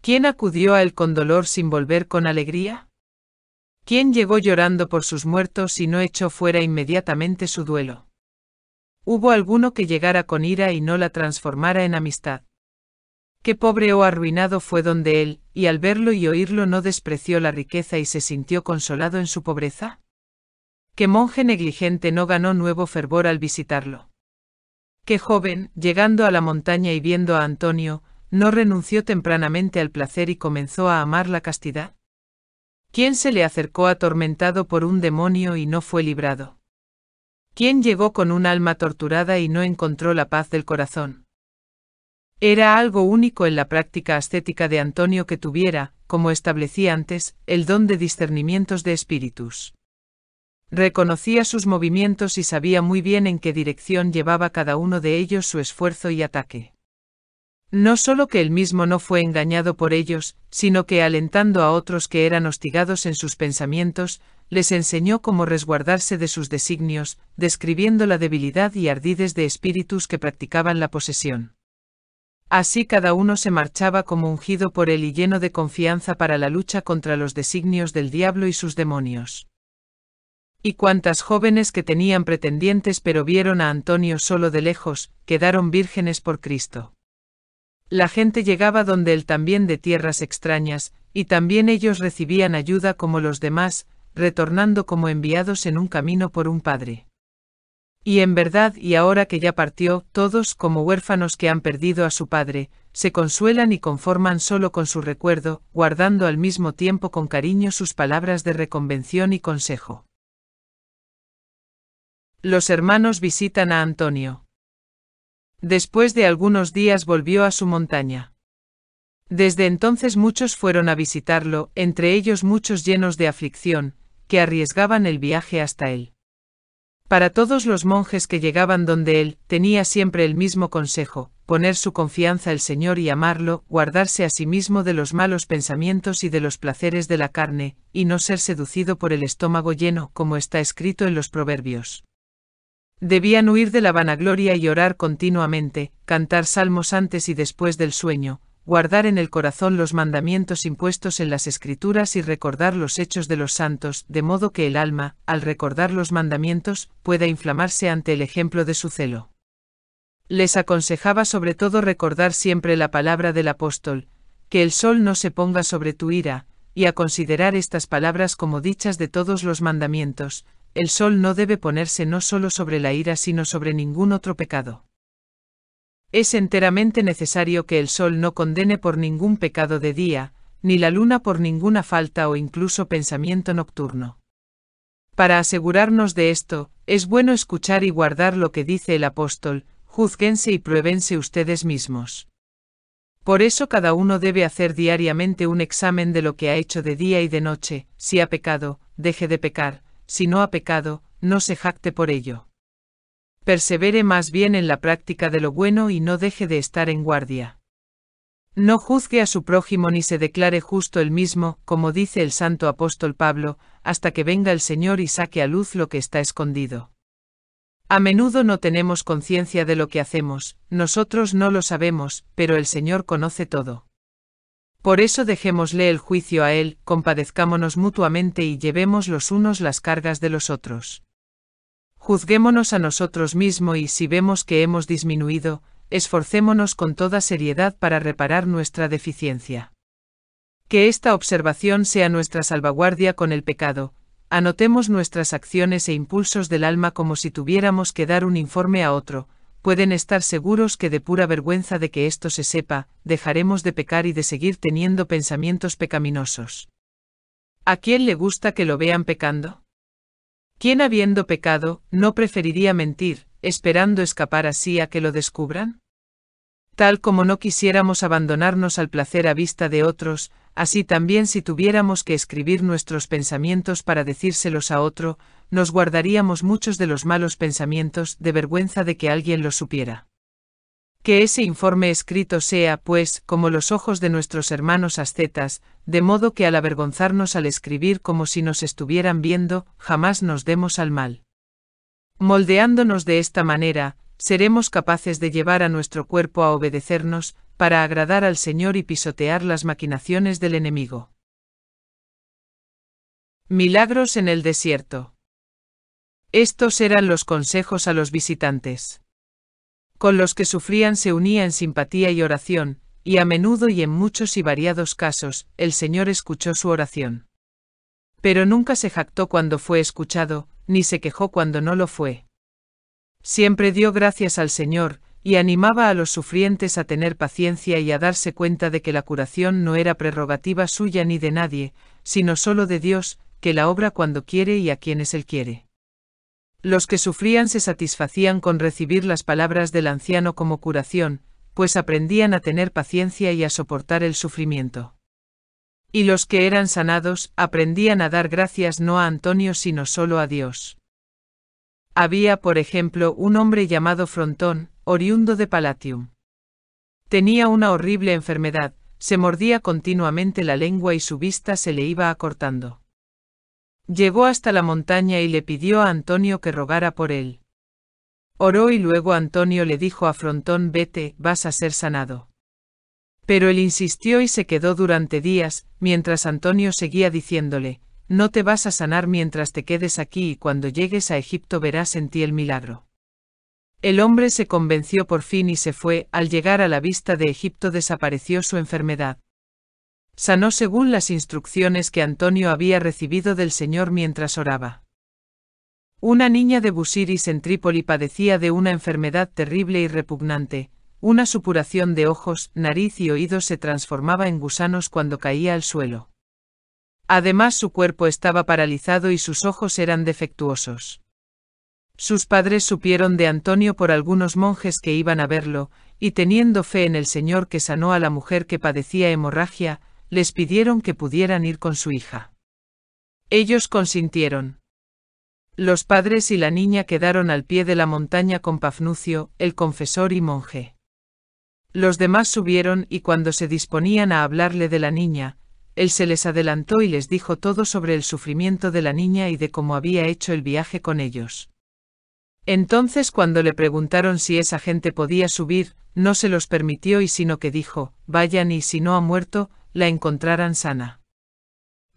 ¿Quién acudió a él con dolor sin volver con alegría? ¿Quién llegó llorando por sus muertos y no echó fuera inmediatamente su duelo? ¿Hubo alguno que llegara con ira y no la transformara en amistad? Qué pobre o arruinado fue donde él, y al verlo y oírlo no despreció la riqueza y se sintió consolado en su pobreza. Qué monje negligente no ganó nuevo fervor al visitarlo. Qué joven, llegando a la montaña y viendo a Antonio, no renunció tempranamente al placer y comenzó a amar la castidad. ¿Quién se le acercó atormentado por un demonio y no fue librado? ¿Quién llegó con un alma torturada y no encontró la paz del corazón? Era algo único en la práctica ascética de Antonio que tuviera, como establecía antes, el don de discernimientos de espíritus. Reconocía sus movimientos y sabía muy bien en qué dirección llevaba cada uno de ellos su esfuerzo y ataque. No solo que él mismo no fue engañado por ellos, sino que alentando a otros que eran hostigados en sus pensamientos, les enseñó cómo resguardarse de sus designios, describiendo la debilidad y ardides de espíritus que practicaban la posesión. Así cada uno se marchaba como ungido por él y lleno de confianza para la lucha contra los designios del diablo y sus demonios. Y cuantas jóvenes que tenían pretendientes pero vieron a Antonio solo de lejos, quedaron vírgenes por Cristo. La gente llegaba donde él también de tierras extrañas, y también ellos recibían ayuda como los demás, retornando como enviados en un camino por un Padre. Y en verdad y ahora que ya partió, todos, como huérfanos que han perdido a su padre, se consuelan y conforman solo con su recuerdo, guardando al mismo tiempo con cariño sus palabras de reconvención y consejo. Los hermanos visitan a Antonio. Después de algunos días volvió a su montaña. Desde entonces muchos fueron a visitarlo, entre ellos muchos llenos de aflicción, que arriesgaban el viaje hasta él. Para todos los monjes que llegaban donde él, tenía siempre el mismo consejo, poner su confianza al Señor y amarlo, guardarse a sí mismo de los malos pensamientos y de los placeres de la carne, y no ser seducido por el estómago lleno, como está escrito en los proverbios. Debían huir de la vanagloria y orar continuamente, cantar salmos antes y después del sueño, guardar en el corazón los mandamientos impuestos en las escrituras y recordar los hechos de los santos, de modo que el alma, al recordar los mandamientos, pueda inflamarse ante el ejemplo de su celo. Les aconsejaba sobre todo recordar siempre la palabra del apóstol, que el sol no se ponga sobre tu ira, y a considerar estas palabras como dichas de todos los mandamientos, el sol no debe ponerse no solo sobre la ira sino sobre ningún otro pecado. Es enteramente necesario que el sol no condene por ningún pecado de día, ni la luna por ninguna falta o incluso pensamiento nocturno. Para asegurarnos de esto, es bueno escuchar y guardar lo que dice el apóstol, juzguense y pruébense ustedes mismos. Por eso cada uno debe hacer diariamente un examen de lo que ha hecho de día y de noche, si ha pecado, deje de pecar, si no ha pecado, no se jacte por ello persevere más bien en la práctica de lo bueno y no deje de estar en guardia. No juzgue a su prójimo ni se declare justo el mismo, como dice el santo apóstol Pablo, hasta que venga el Señor y saque a luz lo que está escondido. A menudo no tenemos conciencia de lo que hacemos, nosotros no lo sabemos, pero el Señor conoce todo. Por eso dejémosle el juicio a Él, compadezcámonos mutuamente y llevemos los unos las cargas de los otros. Juzguémonos a nosotros mismos y si vemos que hemos disminuido, esforcémonos con toda seriedad para reparar nuestra deficiencia. Que esta observación sea nuestra salvaguardia con el pecado, anotemos nuestras acciones e impulsos del alma como si tuviéramos que dar un informe a otro, pueden estar seguros que de pura vergüenza de que esto se sepa, dejaremos de pecar y de seguir teniendo pensamientos pecaminosos. ¿A quién le gusta que lo vean pecando? ¿Quién habiendo pecado, no preferiría mentir, esperando escapar así a que lo descubran? Tal como no quisiéramos abandonarnos al placer a vista de otros, así también si tuviéramos que escribir nuestros pensamientos para decírselos a otro, nos guardaríamos muchos de los malos pensamientos de vergüenza de que alguien los supiera. Que ese informe escrito sea, pues, como los ojos de nuestros hermanos ascetas, de modo que al avergonzarnos al escribir como si nos estuvieran viendo, jamás nos demos al mal. Moldeándonos de esta manera, seremos capaces de llevar a nuestro cuerpo a obedecernos, para agradar al Señor y pisotear las maquinaciones del enemigo. Milagros en el desierto. Estos eran los consejos a los visitantes con los que sufrían se unía en simpatía y oración, y a menudo y en muchos y variados casos, el Señor escuchó su oración. Pero nunca se jactó cuando fue escuchado, ni se quejó cuando no lo fue. Siempre dio gracias al Señor, y animaba a los sufrientes a tener paciencia y a darse cuenta de que la curación no era prerrogativa suya ni de nadie, sino sólo de Dios, que la obra cuando quiere y a quienes Él quiere. Los que sufrían se satisfacían con recibir las palabras del anciano como curación, pues aprendían a tener paciencia y a soportar el sufrimiento. Y los que eran sanados aprendían a dar gracias no a Antonio sino solo a Dios. Había, por ejemplo, un hombre llamado Frontón, oriundo de Palatium. Tenía una horrible enfermedad, se mordía continuamente la lengua y su vista se le iba acortando. Llegó hasta la montaña y le pidió a Antonio que rogara por él. Oró y luego Antonio le dijo a Frontón vete, vas a ser sanado. Pero él insistió y se quedó durante días, mientras Antonio seguía diciéndole, no te vas a sanar mientras te quedes aquí y cuando llegues a Egipto verás en ti el milagro. El hombre se convenció por fin y se fue, al llegar a la vista de Egipto desapareció su enfermedad sanó según las instrucciones que Antonio había recibido del Señor mientras oraba. Una niña de Busiris en Trípoli padecía de una enfermedad terrible y repugnante, una supuración de ojos, nariz y oídos se transformaba en gusanos cuando caía al suelo. Además su cuerpo estaba paralizado y sus ojos eran defectuosos. Sus padres supieron de Antonio por algunos monjes que iban a verlo, y teniendo fe en el Señor que sanó a la mujer que padecía hemorragia, les pidieron que pudieran ir con su hija. Ellos consintieron. Los padres y la niña quedaron al pie de la montaña con Pafnucio, el confesor y monje. Los demás subieron y cuando se disponían a hablarle de la niña, él se les adelantó y les dijo todo sobre el sufrimiento de la niña y de cómo había hecho el viaje con ellos. Entonces cuando le preguntaron si esa gente podía subir, no se los permitió y sino que dijo, vayan y si no ha muerto, la encontrarán sana.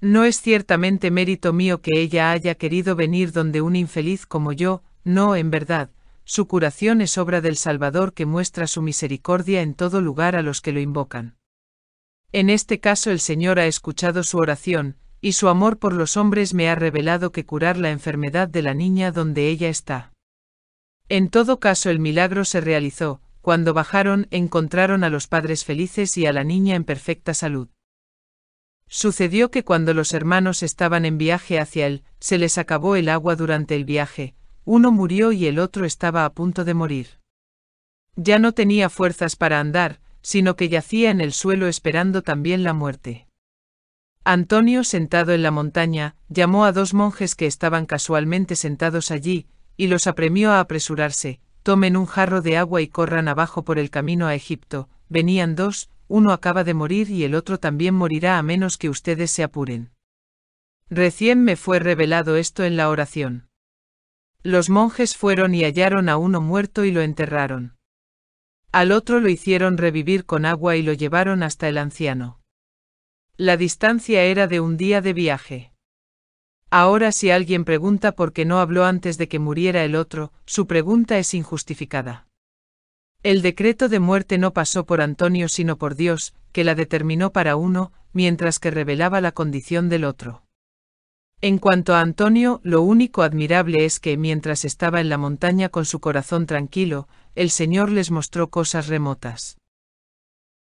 No es ciertamente mérito mío que ella haya querido venir donde un infeliz como yo, no, en verdad, su curación es obra del Salvador que muestra su misericordia en todo lugar a los que lo invocan. En este caso el Señor ha escuchado su oración, y su amor por los hombres me ha revelado que curar la enfermedad de la niña donde ella está. En todo caso el milagro se realizó, cuando bajaron encontraron a los padres felices y a la niña en perfecta salud. Sucedió que cuando los hermanos estaban en viaje hacia él, se les acabó el agua durante el viaje, uno murió y el otro estaba a punto de morir. Ya no tenía fuerzas para andar, sino que yacía en el suelo esperando también la muerte. Antonio, sentado en la montaña, llamó a dos monjes que estaban casualmente sentados allí, y los apremió a apresurarse, tomen un jarro de agua y corran abajo por el camino a Egipto, venían dos, uno acaba de morir y el otro también morirá a menos que ustedes se apuren. Recién me fue revelado esto en la oración. Los monjes fueron y hallaron a uno muerto y lo enterraron. Al otro lo hicieron revivir con agua y lo llevaron hasta el anciano. La distancia era de un día de viaje. Ahora si alguien pregunta por qué no habló antes de que muriera el otro, su pregunta es injustificada. El decreto de muerte no pasó por Antonio sino por Dios, que la determinó para uno, mientras que revelaba la condición del otro. En cuanto a Antonio, lo único admirable es que mientras estaba en la montaña con su corazón tranquilo, el Señor les mostró cosas remotas.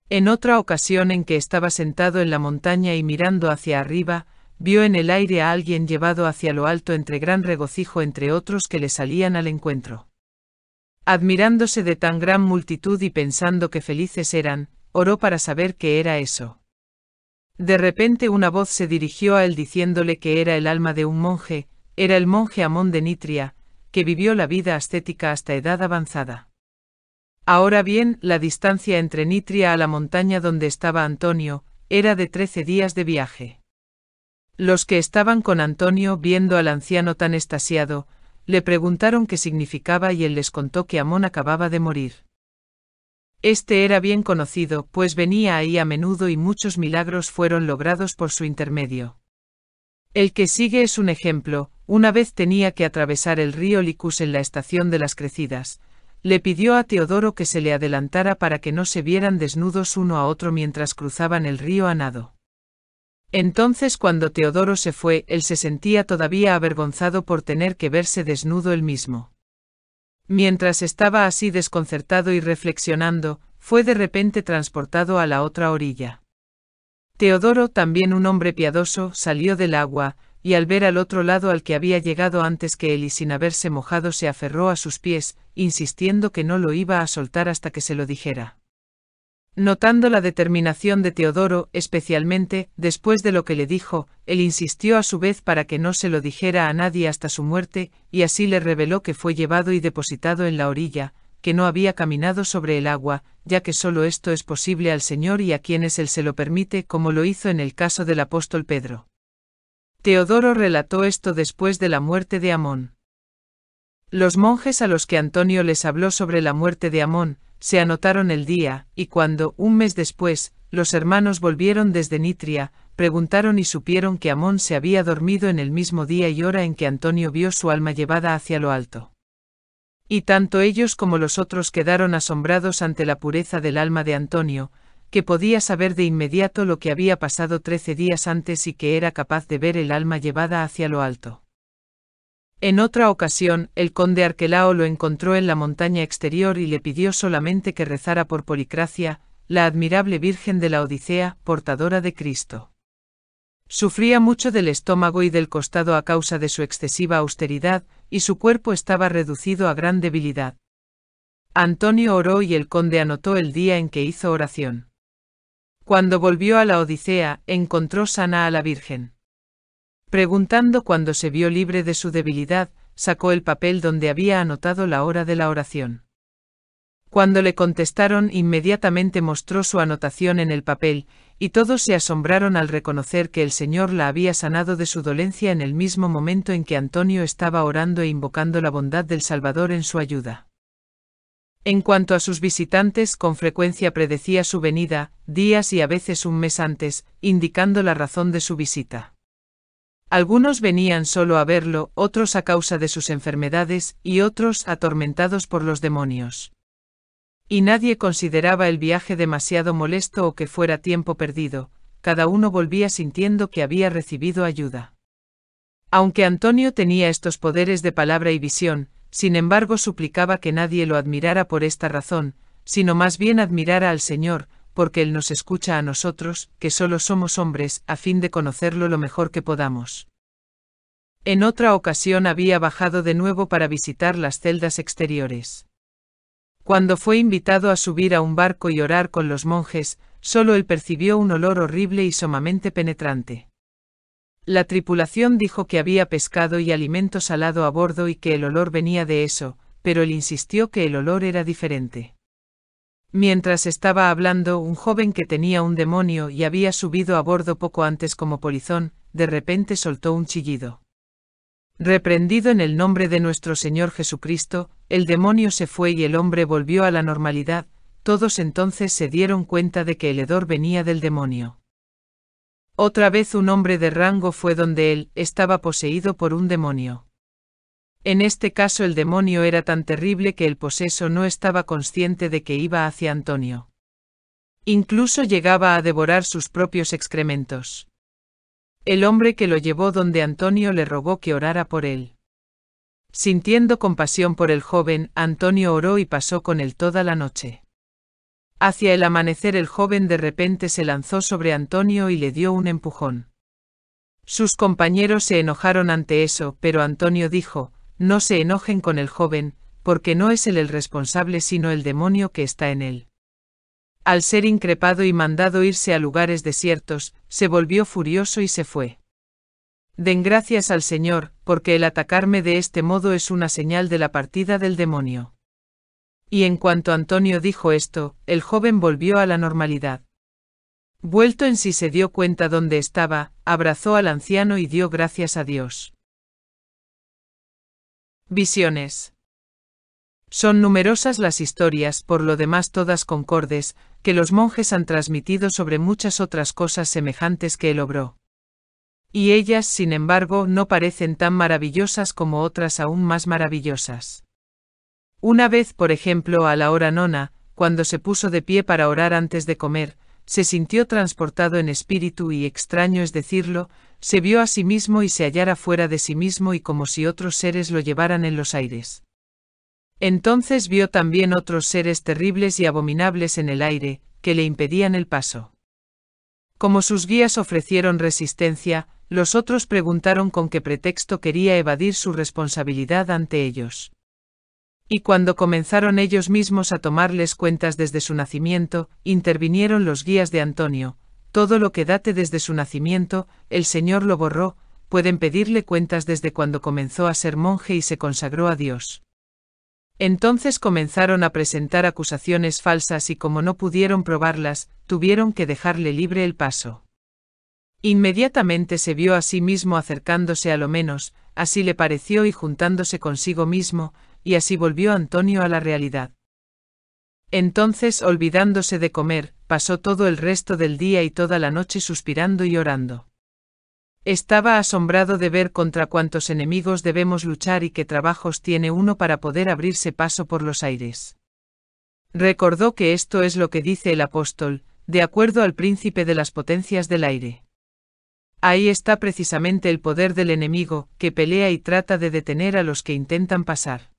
En otra ocasión en que estaba sentado en la montaña y mirando hacia arriba, Vio en el aire a alguien llevado hacia lo alto entre gran regocijo entre otros que le salían al encuentro. Admirándose de tan gran multitud y pensando que felices eran, oró para saber qué era eso. De repente una voz se dirigió a él diciéndole que era el alma de un monje, era el monje Amón de Nitria, que vivió la vida ascética hasta edad avanzada. Ahora bien, la distancia entre Nitria a la montaña donde estaba Antonio, era de trece días de viaje. Los que estaban con Antonio viendo al anciano tan estasiado, le preguntaron qué significaba y él les contó que Amón acababa de morir. Este era bien conocido, pues venía ahí a menudo y muchos milagros fueron logrados por su intermedio. El que sigue es un ejemplo, una vez tenía que atravesar el río Licus en la estación de las crecidas, le pidió a Teodoro que se le adelantara para que no se vieran desnudos uno a otro mientras cruzaban el río a nado. Entonces cuando Teodoro se fue, él se sentía todavía avergonzado por tener que verse desnudo él mismo. Mientras estaba así desconcertado y reflexionando, fue de repente transportado a la otra orilla. Teodoro, también un hombre piadoso, salió del agua, y al ver al otro lado al que había llegado antes que él y sin haberse mojado se aferró a sus pies, insistiendo que no lo iba a soltar hasta que se lo dijera. Notando la determinación de Teodoro, especialmente, después de lo que le dijo, él insistió a su vez para que no se lo dijera a nadie hasta su muerte, y así le reveló que fue llevado y depositado en la orilla, que no había caminado sobre el agua, ya que solo esto es posible al Señor y a quienes Él se lo permite, como lo hizo en el caso del apóstol Pedro. Teodoro relató esto después de la muerte de Amón. Los monjes a los que Antonio les habló sobre la muerte de Amón, se anotaron el día, y cuando, un mes después, los hermanos volvieron desde Nitria, preguntaron y supieron que Amón se había dormido en el mismo día y hora en que Antonio vio su alma llevada hacia lo alto. Y tanto ellos como los otros quedaron asombrados ante la pureza del alma de Antonio, que podía saber de inmediato lo que había pasado trece días antes y que era capaz de ver el alma llevada hacia lo alto. En otra ocasión, el conde Arquelao lo encontró en la montaña exterior y le pidió solamente que rezara por Policracia, la admirable Virgen de la Odisea, portadora de Cristo. Sufría mucho del estómago y del costado a causa de su excesiva austeridad, y su cuerpo estaba reducido a gran debilidad. Antonio oró y el conde anotó el día en que hizo oración. Cuando volvió a la Odisea, encontró sana a la Virgen. Preguntando cuando se vio libre de su debilidad, sacó el papel donde había anotado la hora de la oración. Cuando le contestaron inmediatamente mostró su anotación en el papel, y todos se asombraron al reconocer que el Señor la había sanado de su dolencia en el mismo momento en que Antonio estaba orando e invocando la bondad del Salvador en su ayuda. En cuanto a sus visitantes, con frecuencia predecía su venida, días y a veces un mes antes, indicando la razón de su visita. Algunos venían solo a verlo, otros a causa de sus enfermedades, y otros atormentados por los demonios. Y nadie consideraba el viaje demasiado molesto o que fuera tiempo perdido, cada uno volvía sintiendo que había recibido ayuda. Aunque Antonio tenía estos poderes de palabra y visión, sin embargo suplicaba que nadie lo admirara por esta razón, sino más bien admirara al Señor, porque Él nos escucha a nosotros, que solo somos hombres, a fin de conocerlo lo mejor que podamos. En otra ocasión había bajado de nuevo para visitar las celdas exteriores. Cuando fue invitado a subir a un barco y orar con los monjes, solo él percibió un olor horrible y sumamente penetrante. La tripulación dijo que había pescado y alimento salado a bordo y que el olor venía de eso, pero él insistió que el olor era diferente. Mientras estaba hablando, un joven que tenía un demonio y había subido a bordo poco antes como polizón, de repente soltó un chillido. Reprendido en el nombre de nuestro Señor Jesucristo, el demonio se fue y el hombre volvió a la normalidad, todos entonces se dieron cuenta de que el hedor venía del demonio. Otra vez un hombre de rango fue donde él estaba poseído por un demonio. En este caso el demonio era tan terrible que el poseso no estaba consciente de que iba hacia Antonio. Incluso llegaba a devorar sus propios excrementos. El hombre que lo llevó donde Antonio le rogó que orara por él. Sintiendo compasión por el joven, Antonio oró y pasó con él toda la noche. Hacia el amanecer el joven de repente se lanzó sobre Antonio y le dio un empujón. Sus compañeros se enojaron ante eso, pero Antonio dijo, no se enojen con el joven, porque no es él el responsable sino el demonio que está en él. Al ser increpado y mandado irse a lugares desiertos, se volvió furioso y se fue. Den gracias al Señor, porque el atacarme de este modo es una señal de la partida del demonio. Y en cuanto Antonio dijo esto, el joven volvió a la normalidad. Vuelto en sí se dio cuenta dónde estaba, abrazó al anciano y dio gracias a Dios. Visiones. Son numerosas las historias, por lo demás todas concordes, que los monjes han transmitido sobre muchas otras cosas semejantes que él obró. Y ellas, sin embargo, no parecen tan maravillosas como otras aún más maravillosas. Una vez, por ejemplo, a la hora nona, cuando se puso de pie para orar antes de comer, se sintió transportado en espíritu y extraño es decirlo, se vio a sí mismo y se hallara fuera de sí mismo y como si otros seres lo llevaran en los aires. Entonces vio también otros seres terribles y abominables en el aire, que le impedían el paso. Como sus guías ofrecieron resistencia, los otros preguntaron con qué pretexto quería evadir su responsabilidad ante ellos. Y cuando comenzaron ellos mismos a tomarles cuentas desde su nacimiento, intervinieron los guías de Antonio, todo lo que date desde su nacimiento, el Señor lo borró, pueden pedirle cuentas desde cuando comenzó a ser monje y se consagró a Dios. Entonces comenzaron a presentar acusaciones falsas y como no pudieron probarlas, tuvieron que dejarle libre el paso. Inmediatamente se vio a sí mismo acercándose a lo menos, así le pareció y juntándose consigo mismo, y así volvió Antonio a la realidad. Entonces, olvidándose de comer, pasó todo el resto del día y toda la noche suspirando y orando. Estaba asombrado de ver contra cuántos enemigos debemos luchar y qué trabajos tiene uno para poder abrirse paso por los aires. Recordó que esto es lo que dice el apóstol, de acuerdo al príncipe de las potencias del aire. Ahí está precisamente el poder del enemigo, que pelea y trata de detener a los que intentan pasar.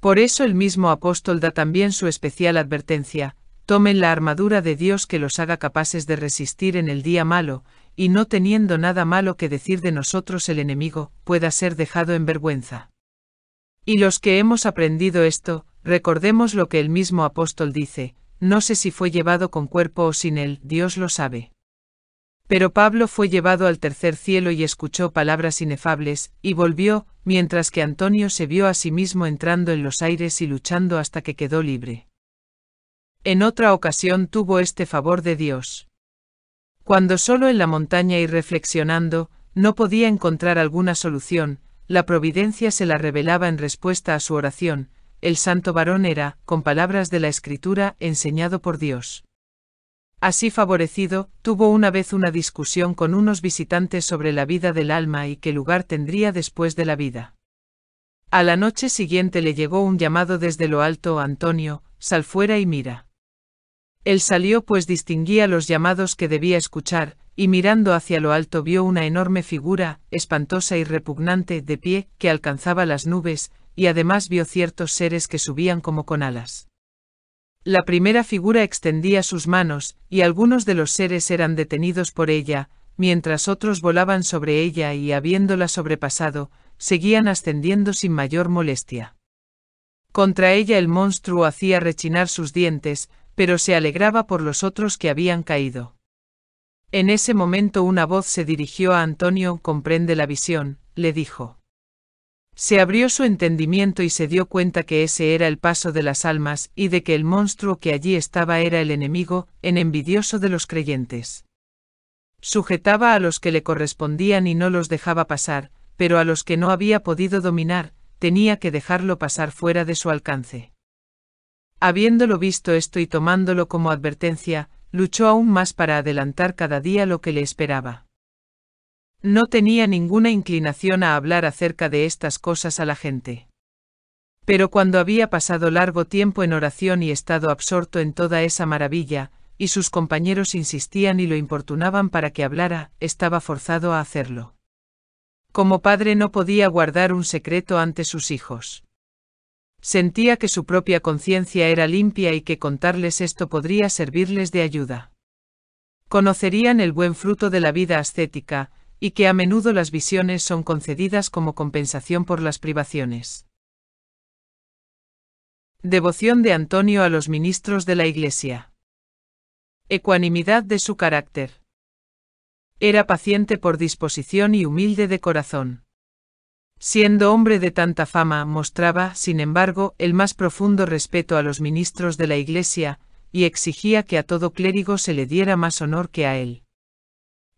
Por eso el mismo apóstol da también su especial advertencia, tomen la armadura de Dios que los haga capaces de resistir en el día malo, y no teniendo nada malo que decir de nosotros el enemigo, pueda ser dejado en vergüenza. Y los que hemos aprendido esto, recordemos lo que el mismo apóstol dice, no sé si fue llevado con cuerpo o sin él, Dios lo sabe. Pero Pablo fue llevado al tercer cielo y escuchó palabras inefables, y volvió, mientras que Antonio se vio a sí mismo entrando en los aires y luchando hasta que quedó libre. En otra ocasión tuvo este favor de Dios. Cuando solo en la montaña y reflexionando, no podía encontrar alguna solución, la providencia se la revelaba en respuesta a su oración, el santo varón era, con palabras de la Escritura, enseñado por Dios. Así favorecido, tuvo una vez una discusión con unos visitantes sobre la vida del alma y qué lugar tendría después de la vida. A la noche siguiente le llegó un llamado desde lo alto Antonio, sal fuera y mira. Él salió pues distinguía los llamados que debía escuchar, y mirando hacia lo alto vio una enorme figura, espantosa y repugnante, de pie, que alcanzaba las nubes, y además vio ciertos seres que subían como con alas. La primera figura extendía sus manos, y algunos de los seres eran detenidos por ella, mientras otros volaban sobre ella y, habiéndola sobrepasado, seguían ascendiendo sin mayor molestia. Contra ella el monstruo hacía rechinar sus dientes, pero se alegraba por los otros que habían caído. En ese momento una voz se dirigió a Antonio, comprende la visión, le dijo. Se abrió su entendimiento y se dio cuenta que ese era el paso de las almas y de que el monstruo que allí estaba era el enemigo, en envidioso de los creyentes. Sujetaba a los que le correspondían y no los dejaba pasar, pero a los que no había podido dominar, tenía que dejarlo pasar fuera de su alcance. Habiéndolo visto esto y tomándolo como advertencia, luchó aún más para adelantar cada día lo que le esperaba. No tenía ninguna inclinación a hablar acerca de estas cosas a la gente. Pero cuando había pasado largo tiempo en oración y estado absorto en toda esa maravilla, y sus compañeros insistían y lo importunaban para que hablara, estaba forzado a hacerlo. Como padre no podía guardar un secreto ante sus hijos. Sentía que su propia conciencia era limpia y que contarles esto podría servirles de ayuda. Conocerían el buen fruto de la vida ascética, y que a menudo las visiones son concedidas como compensación por las privaciones. Devoción de Antonio a los ministros de la Iglesia. Ecuanimidad de su carácter. Era paciente por disposición y humilde de corazón. Siendo hombre de tanta fama, mostraba, sin embargo, el más profundo respeto a los ministros de la Iglesia, y exigía que a todo clérigo se le diera más honor que a él.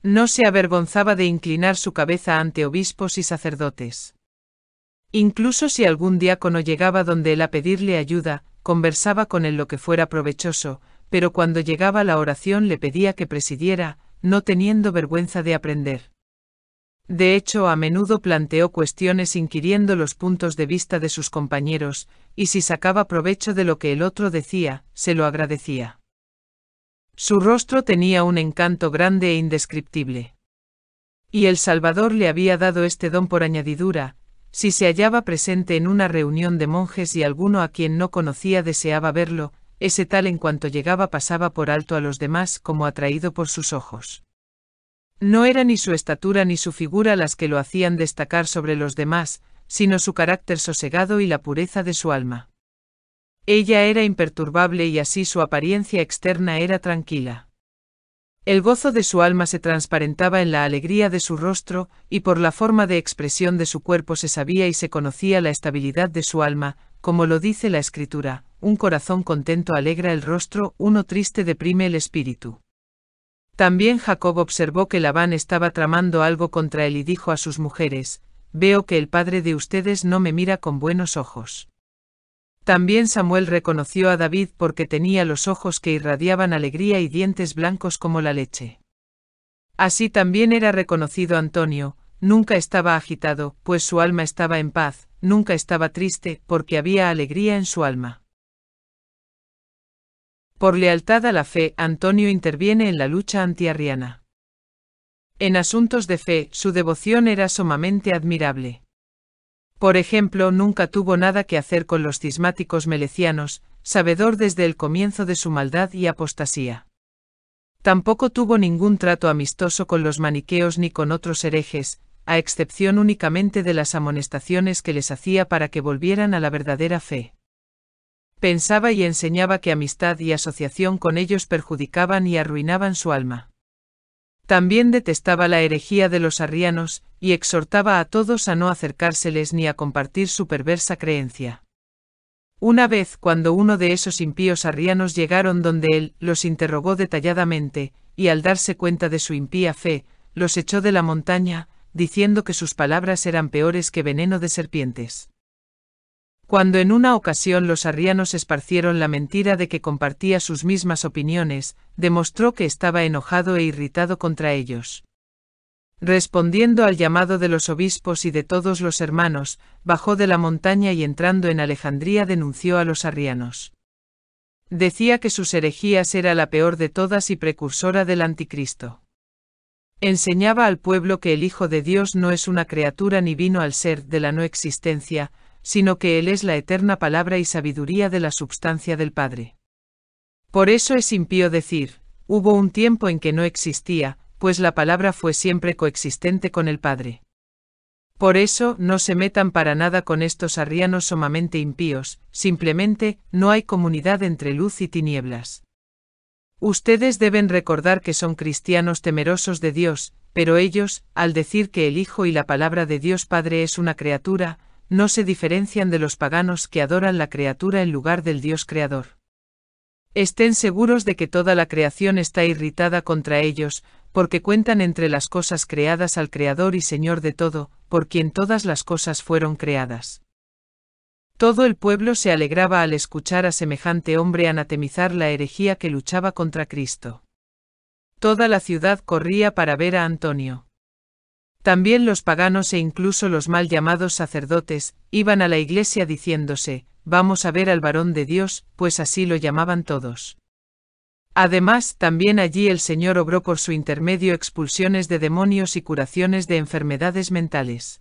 No se avergonzaba de inclinar su cabeza ante obispos y sacerdotes. Incluso si algún diácono llegaba donde él a pedirle ayuda, conversaba con él lo que fuera provechoso, pero cuando llegaba la oración le pedía que presidiera, no teniendo vergüenza de aprender. De hecho, a menudo planteó cuestiones inquiriendo los puntos de vista de sus compañeros, y si sacaba provecho de lo que el otro decía, se lo agradecía. Su rostro tenía un encanto grande e indescriptible. Y el Salvador le había dado este don por añadidura, si se hallaba presente en una reunión de monjes y alguno a quien no conocía deseaba verlo, ese tal en cuanto llegaba pasaba por alto a los demás como atraído por sus ojos. No era ni su estatura ni su figura las que lo hacían destacar sobre los demás, sino su carácter sosegado y la pureza de su alma. Ella era imperturbable y así su apariencia externa era tranquila. El gozo de su alma se transparentaba en la alegría de su rostro, y por la forma de expresión de su cuerpo se sabía y se conocía la estabilidad de su alma, como lo dice la escritura, un corazón contento alegra el rostro, uno triste deprime el espíritu. También Jacob observó que Labán estaba tramando algo contra él y dijo a sus mujeres, Veo que el padre de ustedes no me mira con buenos ojos. También Samuel reconoció a David porque tenía los ojos que irradiaban alegría y dientes blancos como la leche. Así también era reconocido Antonio, nunca estaba agitado, pues su alma estaba en paz, nunca estaba triste, porque había alegría en su alma. Por lealtad a la fe, Antonio interviene en la lucha antiarriana. En asuntos de fe, su devoción era sumamente admirable. Por ejemplo, nunca tuvo nada que hacer con los cismáticos melecianos, sabedor desde el comienzo de su maldad y apostasía. Tampoco tuvo ningún trato amistoso con los maniqueos ni con otros herejes, a excepción únicamente de las amonestaciones que les hacía para que volvieran a la verdadera fe. Pensaba y enseñaba que amistad y asociación con ellos perjudicaban y arruinaban su alma. También detestaba la herejía de los arrianos, y exhortaba a todos a no acercárseles ni a compartir su perversa creencia. Una vez cuando uno de esos impíos arrianos llegaron donde él, los interrogó detalladamente, y al darse cuenta de su impía fe, los echó de la montaña, diciendo que sus palabras eran peores que veneno de serpientes. Cuando en una ocasión los arrianos esparcieron la mentira de que compartía sus mismas opiniones, demostró que estaba enojado e irritado contra ellos. Respondiendo al llamado de los obispos y de todos los hermanos, bajó de la montaña y entrando en Alejandría denunció a los arrianos. Decía que sus herejías era la peor de todas y precursora del anticristo. Enseñaba al pueblo que el Hijo de Dios no es una criatura ni vino al ser de la no existencia, sino que Él es la eterna palabra y sabiduría de la substancia del Padre. Por eso es impío decir, hubo un tiempo en que no existía, pues la palabra fue siempre coexistente con el Padre. Por eso, no se metan para nada con estos arrianos sumamente impíos, simplemente, no hay comunidad entre luz y tinieblas. Ustedes deben recordar que son cristianos temerosos de Dios, pero ellos, al decir que el Hijo y la palabra de Dios Padre es una criatura, no se diferencian de los paganos que adoran la criatura en lugar del Dios creador. Estén seguros de que toda la creación está irritada contra ellos, porque cuentan entre las cosas creadas al Creador y Señor de todo, por quien todas las cosas fueron creadas. Todo el pueblo se alegraba al escuchar a semejante hombre anatemizar la herejía que luchaba contra Cristo. Toda la ciudad corría para ver a Antonio. También los paganos e incluso los mal llamados sacerdotes, iban a la iglesia diciéndose, vamos a ver al varón de Dios, pues así lo llamaban todos. Además, también allí el Señor obró por su intermedio expulsiones de demonios y curaciones de enfermedades mentales.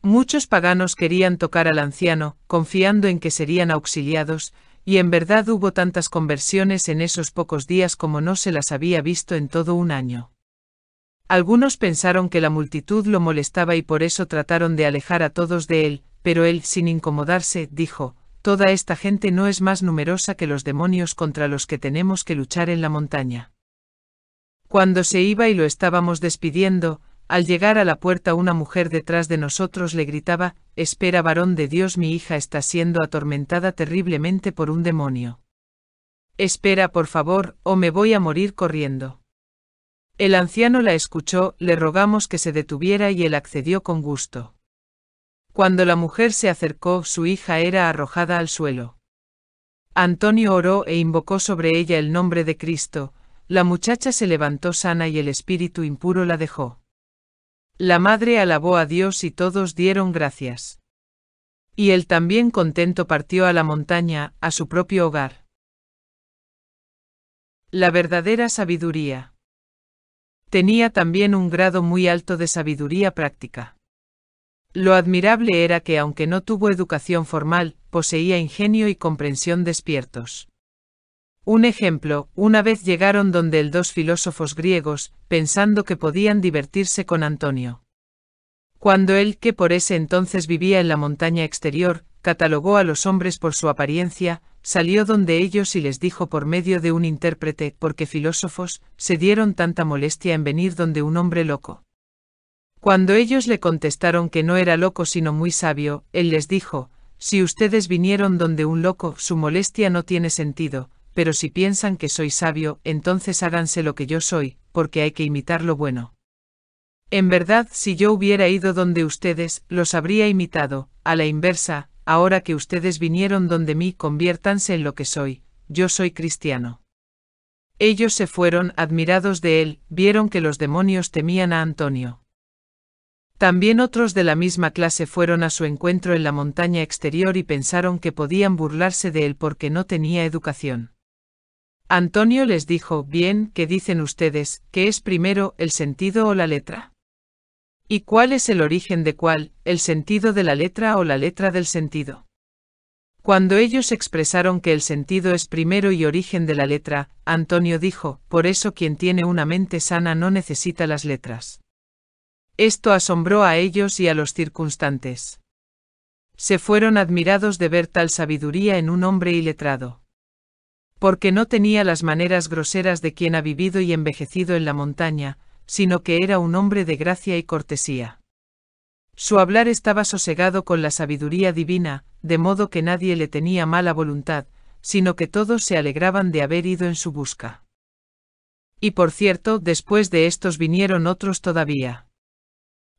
Muchos paganos querían tocar al anciano, confiando en que serían auxiliados, y en verdad hubo tantas conversiones en esos pocos días como no se las había visto en todo un año. Algunos pensaron que la multitud lo molestaba y por eso trataron de alejar a todos de él, pero él, sin incomodarse, dijo, Toda esta gente no es más numerosa que los demonios contra los que tenemos que luchar en la montaña. Cuando se iba y lo estábamos despidiendo, al llegar a la puerta una mujer detrás de nosotros le gritaba, Espera varón de Dios mi hija está siendo atormentada terriblemente por un demonio. Espera por favor, o me voy a morir corriendo. El anciano la escuchó, le rogamos que se detuviera y él accedió con gusto. Cuando la mujer se acercó, su hija era arrojada al suelo. Antonio oró e invocó sobre ella el nombre de Cristo, la muchacha se levantó sana y el espíritu impuro la dejó. La madre alabó a Dios y todos dieron gracias. Y él también contento partió a la montaña, a su propio hogar. La verdadera sabiduría tenía también un grado muy alto de sabiduría práctica. Lo admirable era que aunque no tuvo educación formal, poseía ingenio y comprensión despiertos. Un ejemplo, una vez llegaron donde el dos filósofos griegos, pensando que podían divertirse con Antonio. Cuando él, que por ese entonces vivía en la montaña exterior, catalogó a los hombres por su apariencia, salió donde ellos y les dijo por medio de un intérprete, porque filósofos, se dieron tanta molestia en venir donde un hombre loco. Cuando ellos le contestaron que no era loco sino muy sabio, él les dijo, si ustedes vinieron donde un loco, su molestia no tiene sentido, pero si piensan que soy sabio, entonces háganse lo que yo soy, porque hay que imitar lo bueno. En verdad, si yo hubiera ido donde ustedes, los habría imitado, a la inversa, ahora que ustedes vinieron donde mí, conviértanse en lo que soy, yo soy cristiano. Ellos se fueron, admirados de él, vieron que los demonios temían a Antonio. También otros de la misma clase fueron a su encuentro en la montaña exterior y pensaron que podían burlarse de él porque no tenía educación. Antonio les dijo, bien, ¿qué dicen ustedes, qué es primero, el sentido o la letra? ¿Y cuál es el origen de cuál, el sentido de la letra o la letra del sentido? Cuando ellos expresaron que el sentido es primero y origen de la letra, Antonio dijo, por eso quien tiene una mente sana no necesita las letras. Esto asombró a ellos y a los circunstantes. Se fueron admirados de ver tal sabiduría en un hombre iletrado. Porque no tenía las maneras groseras de quien ha vivido y envejecido en la montaña, sino que era un hombre de gracia y cortesía. Su hablar estaba sosegado con la sabiduría divina, de modo que nadie le tenía mala voluntad, sino que todos se alegraban de haber ido en su busca. Y por cierto, después de estos vinieron otros todavía.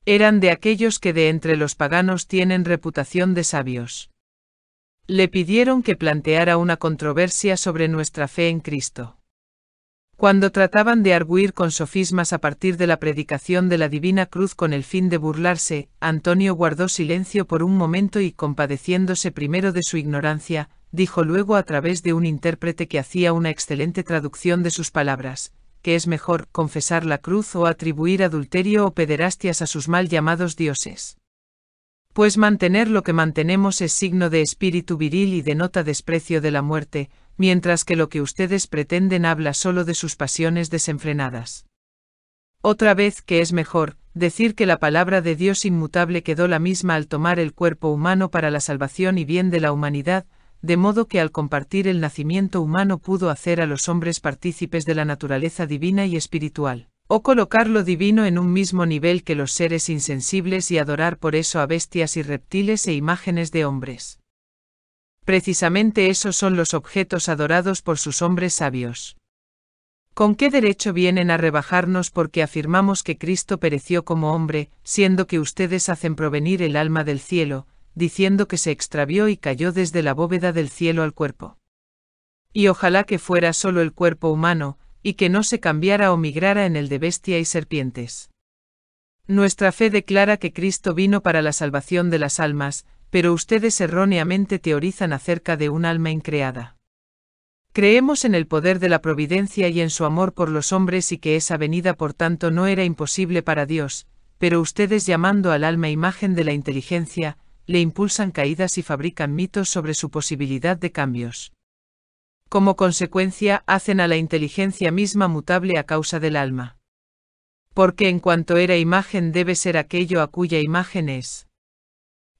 Eran de aquellos que de entre los paganos tienen reputación de sabios. Le pidieron que planteara una controversia sobre nuestra fe en Cristo. Cuando trataban de arguir con sofismas a partir de la predicación de la Divina Cruz con el fin de burlarse, Antonio guardó silencio por un momento y, compadeciéndose primero de su ignorancia, dijo luego a través de un intérprete que hacía una excelente traducción de sus palabras, que es mejor confesar la cruz o atribuir adulterio o pederastias a sus mal llamados dioses. Pues mantener lo que mantenemos es signo de espíritu viril y denota desprecio de la muerte, mientras que lo que ustedes pretenden habla solo de sus pasiones desenfrenadas. Otra vez que es mejor, decir que la palabra de Dios inmutable quedó la misma al tomar el cuerpo humano para la salvación y bien de la humanidad, de modo que al compartir el nacimiento humano pudo hacer a los hombres partícipes de la naturaleza divina y espiritual, o colocar lo divino en un mismo nivel que los seres insensibles y adorar por eso a bestias y reptiles e imágenes de hombres. Precisamente esos son los objetos adorados por sus hombres sabios. ¿Con qué derecho vienen a rebajarnos porque afirmamos que Cristo pereció como hombre, siendo que ustedes hacen provenir el alma del cielo, diciendo que se extravió y cayó desde la bóveda del cielo al cuerpo? Y ojalá que fuera solo el cuerpo humano, y que no se cambiara o migrara en el de bestia y serpientes. Nuestra fe declara que Cristo vino para la salvación de las almas, pero ustedes erróneamente teorizan acerca de un alma increada. Creemos en el poder de la providencia y en su amor por los hombres y que esa venida por tanto no era imposible para Dios, pero ustedes llamando al alma imagen de la inteligencia, le impulsan caídas y fabrican mitos sobre su posibilidad de cambios. Como consecuencia, hacen a la inteligencia misma mutable a causa del alma. Porque en cuanto era imagen debe ser aquello a cuya imagen es.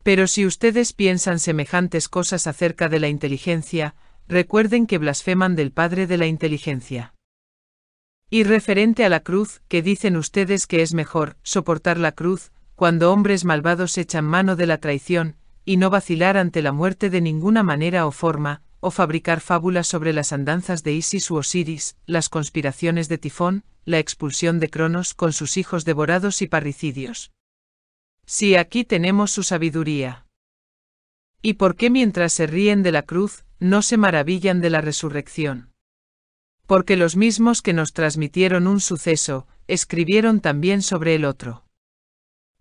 Pero si ustedes piensan semejantes cosas acerca de la inteligencia, recuerden que blasfeman del Padre de la inteligencia. Y referente a la cruz, que dicen ustedes que es mejor soportar la cruz, cuando hombres malvados echan mano de la traición, y no vacilar ante la muerte de ninguna manera o forma, o fabricar fábulas sobre las andanzas de Isis u Osiris, las conspiraciones de Tifón, la expulsión de Cronos con sus hijos devorados y parricidios. Si aquí tenemos su sabiduría. ¿Y por qué mientras se ríen de la cruz, no se maravillan de la resurrección? Porque los mismos que nos transmitieron un suceso, escribieron también sobre el otro.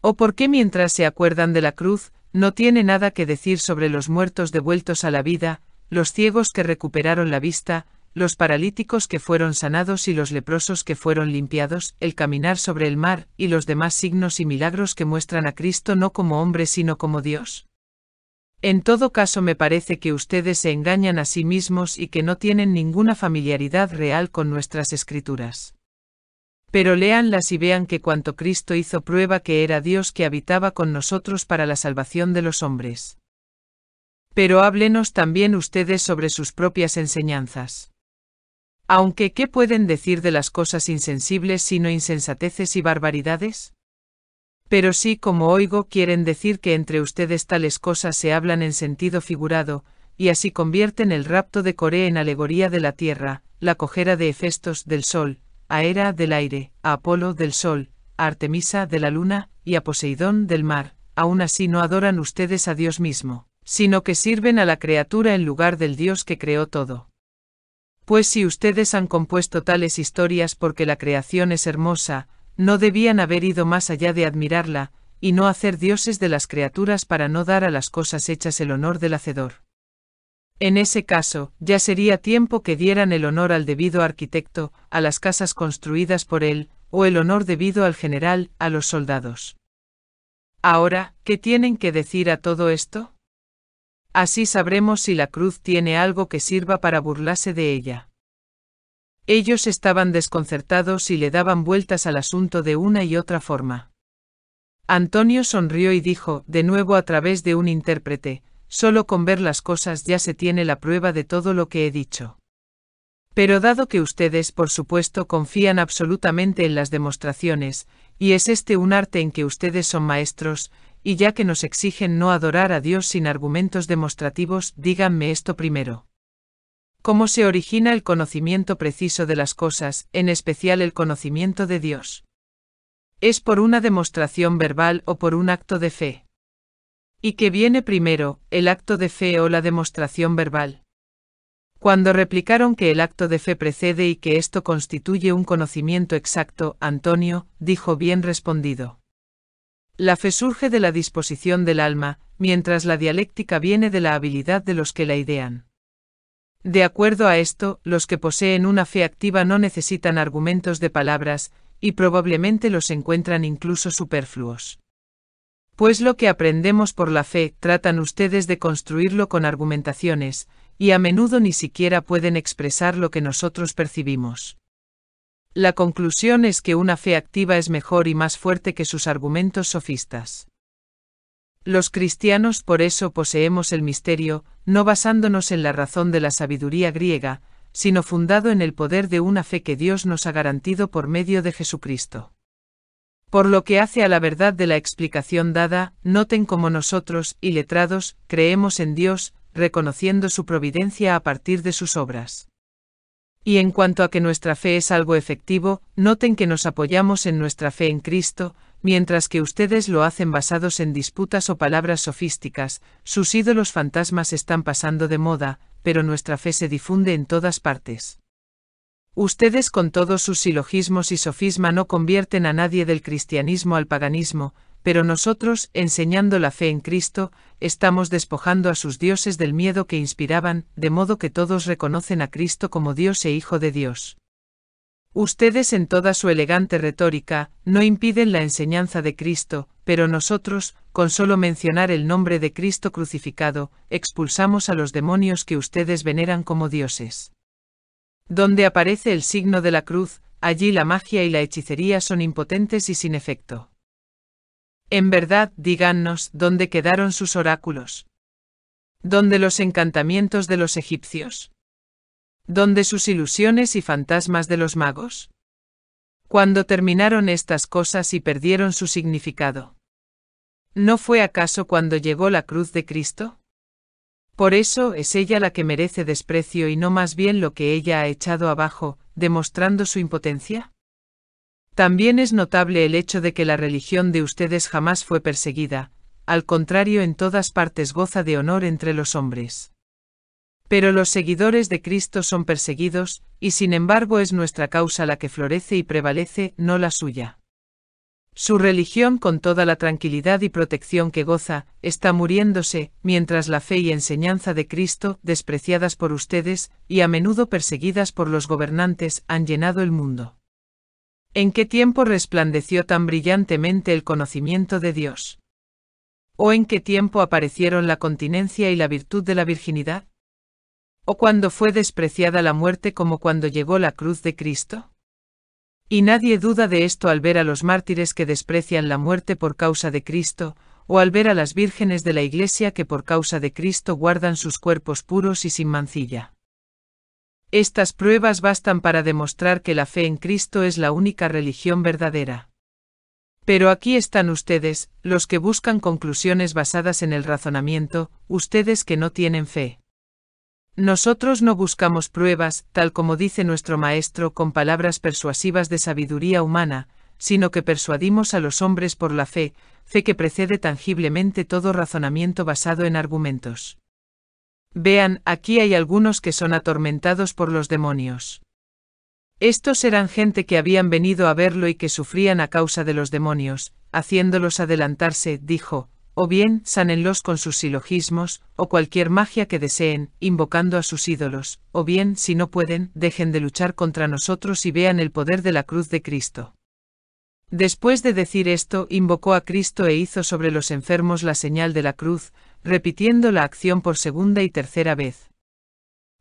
¿O por qué mientras se acuerdan de la cruz, no tiene nada que decir sobre los muertos devueltos a la vida, los ciegos que recuperaron la vista, los paralíticos que fueron sanados y los leprosos que fueron limpiados, el caminar sobre el mar, y los demás signos y milagros que muestran a Cristo no como hombre sino como Dios. En todo caso me parece que ustedes se engañan a sí mismos y que no tienen ninguna familiaridad real con nuestras escrituras. Pero léanlas y vean que cuanto Cristo hizo prueba que era Dios que habitaba con nosotros para la salvación de los hombres. Pero háblenos también ustedes sobre sus propias enseñanzas. Aunque ¿qué pueden decir de las cosas insensibles sino insensateces y barbaridades? Pero sí como oigo quieren decir que entre ustedes tales cosas se hablan en sentido figurado, y así convierten el rapto de Coré en alegoría de la tierra, la cojera de Hefestos del sol, a Hera del aire, a Apolo del sol, a Artemisa de la luna, y a Poseidón del mar, aún así no adoran ustedes a Dios mismo, sino que sirven a la criatura en lugar del Dios que creó todo. Pues si ustedes han compuesto tales historias porque la creación es hermosa, no debían haber ido más allá de admirarla, y no hacer dioses de las criaturas para no dar a las cosas hechas el honor del hacedor. En ese caso, ya sería tiempo que dieran el honor al debido arquitecto, a las casas construidas por él, o el honor debido al general, a los soldados. Ahora, ¿qué tienen que decir a todo esto? Así sabremos si la cruz tiene algo que sirva para burlarse de ella. Ellos estaban desconcertados y le daban vueltas al asunto de una y otra forma. Antonio sonrió y dijo, de nuevo a través de un intérprete, solo con ver las cosas ya se tiene la prueba de todo lo que he dicho. Pero dado que ustedes, por supuesto, confían absolutamente en las demostraciones, y es este un arte en que ustedes son maestros, y ya que nos exigen no adorar a Dios sin argumentos demostrativos, díganme esto primero. ¿Cómo se origina el conocimiento preciso de las cosas, en especial el conocimiento de Dios? ¿Es por una demostración verbal o por un acto de fe? ¿Y qué viene primero, el acto de fe o la demostración verbal? Cuando replicaron que el acto de fe precede y que esto constituye un conocimiento exacto, Antonio, dijo bien respondido. La fe surge de la disposición del alma, mientras la dialéctica viene de la habilidad de los que la idean. De acuerdo a esto, los que poseen una fe activa no necesitan argumentos de palabras, y probablemente los encuentran incluso superfluos. Pues lo que aprendemos por la fe tratan ustedes de construirlo con argumentaciones, y a menudo ni siquiera pueden expresar lo que nosotros percibimos. La conclusión es que una fe activa es mejor y más fuerte que sus argumentos sofistas. Los cristianos por eso poseemos el misterio, no basándonos en la razón de la sabiduría griega, sino fundado en el poder de una fe que Dios nos ha garantido por medio de Jesucristo. Por lo que hace a la verdad de la explicación dada, noten como nosotros, y letrados, creemos en Dios, reconociendo su providencia a partir de sus obras. Y en cuanto a que nuestra fe es algo efectivo, noten que nos apoyamos en nuestra fe en Cristo, mientras que ustedes lo hacen basados en disputas o palabras sofísticas, sus ídolos fantasmas están pasando de moda, pero nuestra fe se difunde en todas partes. Ustedes con todos sus silogismos y sofisma no convierten a nadie del cristianismo al paganismo, pero nosotros, enseñando la fe en Cristo, estamos despojando a sus dioses del miedo que inspiraban, de modo que todos reconocen a Cristo como Dios e Hijo de Dios. Ustedes en toda su elegante retórica, no impiden la enseñanza de Cristo, pero nosotros, con solo mencionar el nombre de Cristo crucificado, expulsamos a los demonios que ustedes veneran como dioses. Donde aparece el signo de la cruz, allí la magia y la hechicería son impotentes y sin efecto. En verdad, díganos dónde quedaron sus oráculos. ¿Dónde los encantamientos de los egipcios? ¿Dónde sus ilusiones y fantasmas de los magos? Cuando terminaron estas cosas y perdieron su significado. ¿No fue acaso cuando llegó la cruz de Cristo? Por eso es ella la que merece desprecio y no más bien lo que ella ha echado abajo, demostrando su impotencia. También es notable el hecho de que la religión de ustedes jamás fue perseguida, al contrario en todas partes goza de honor entre los hombres. Pero los seguidores de Cristo son perseguidos, y sin embargo es nuestra causa la que florece y prevalece, no la suya. Su religión con toda la tranquilidad y protección que goza, está muriéndose, mientras la fe y enseñanza de Cristo, despreciadas por ustedes, y a menudo perseguidas por los gobernantes, han llenado el mundo. ¿En qué tiempo resplandeció tan brillantemente el conocimiento de Dios? ¿O en qué tiempo aparecieron la continencia y la virtud de la virginidad? ¿O cuando fue despreciada la muerte como cuando llegó la cruz de Cristo? Y nadie duda de esto al ver a los mártires que desprecian la muerte por causa de Cristo, o al ver a las vírgenes de la Iglesia que por causa de Cristo guardan sus cuerpos puros y sin mancilla. Estas pruebas bastan para demostrar que la fe en Cristo es la única religión verdadera. Pero aquí están ustedes, los que buscan conclusiones basadas en el razonamiento, ustedes que no tienen fe. Nosotros no buscamos pruebas, tal como dice nuestro Maestro con palabras persuasivas de sabiduría humana, sino que persuadimos a los hombres por la fe, fe que precede tangiblemente todo razonamiento basado en argumentos. Vean, aquí hay algunos que son atormentados por los demonios. Estos eran gente que habían venido a verlo y que sufrían a causa de los demonios, haciéndolos adelantarse, dijo, o bien sánenlos con sus silogismos, o cualquier magia que deseen, invocando a sus ídolos, o bien, si no pueden, dejen de luchar contra nosotros y vean el poder de la cruz de Cristo. Después de decir esto, invocó a Cristo e hizo sobre los enfermos la señal de la cruz, repitiendo la acción por segunda y tercera vez.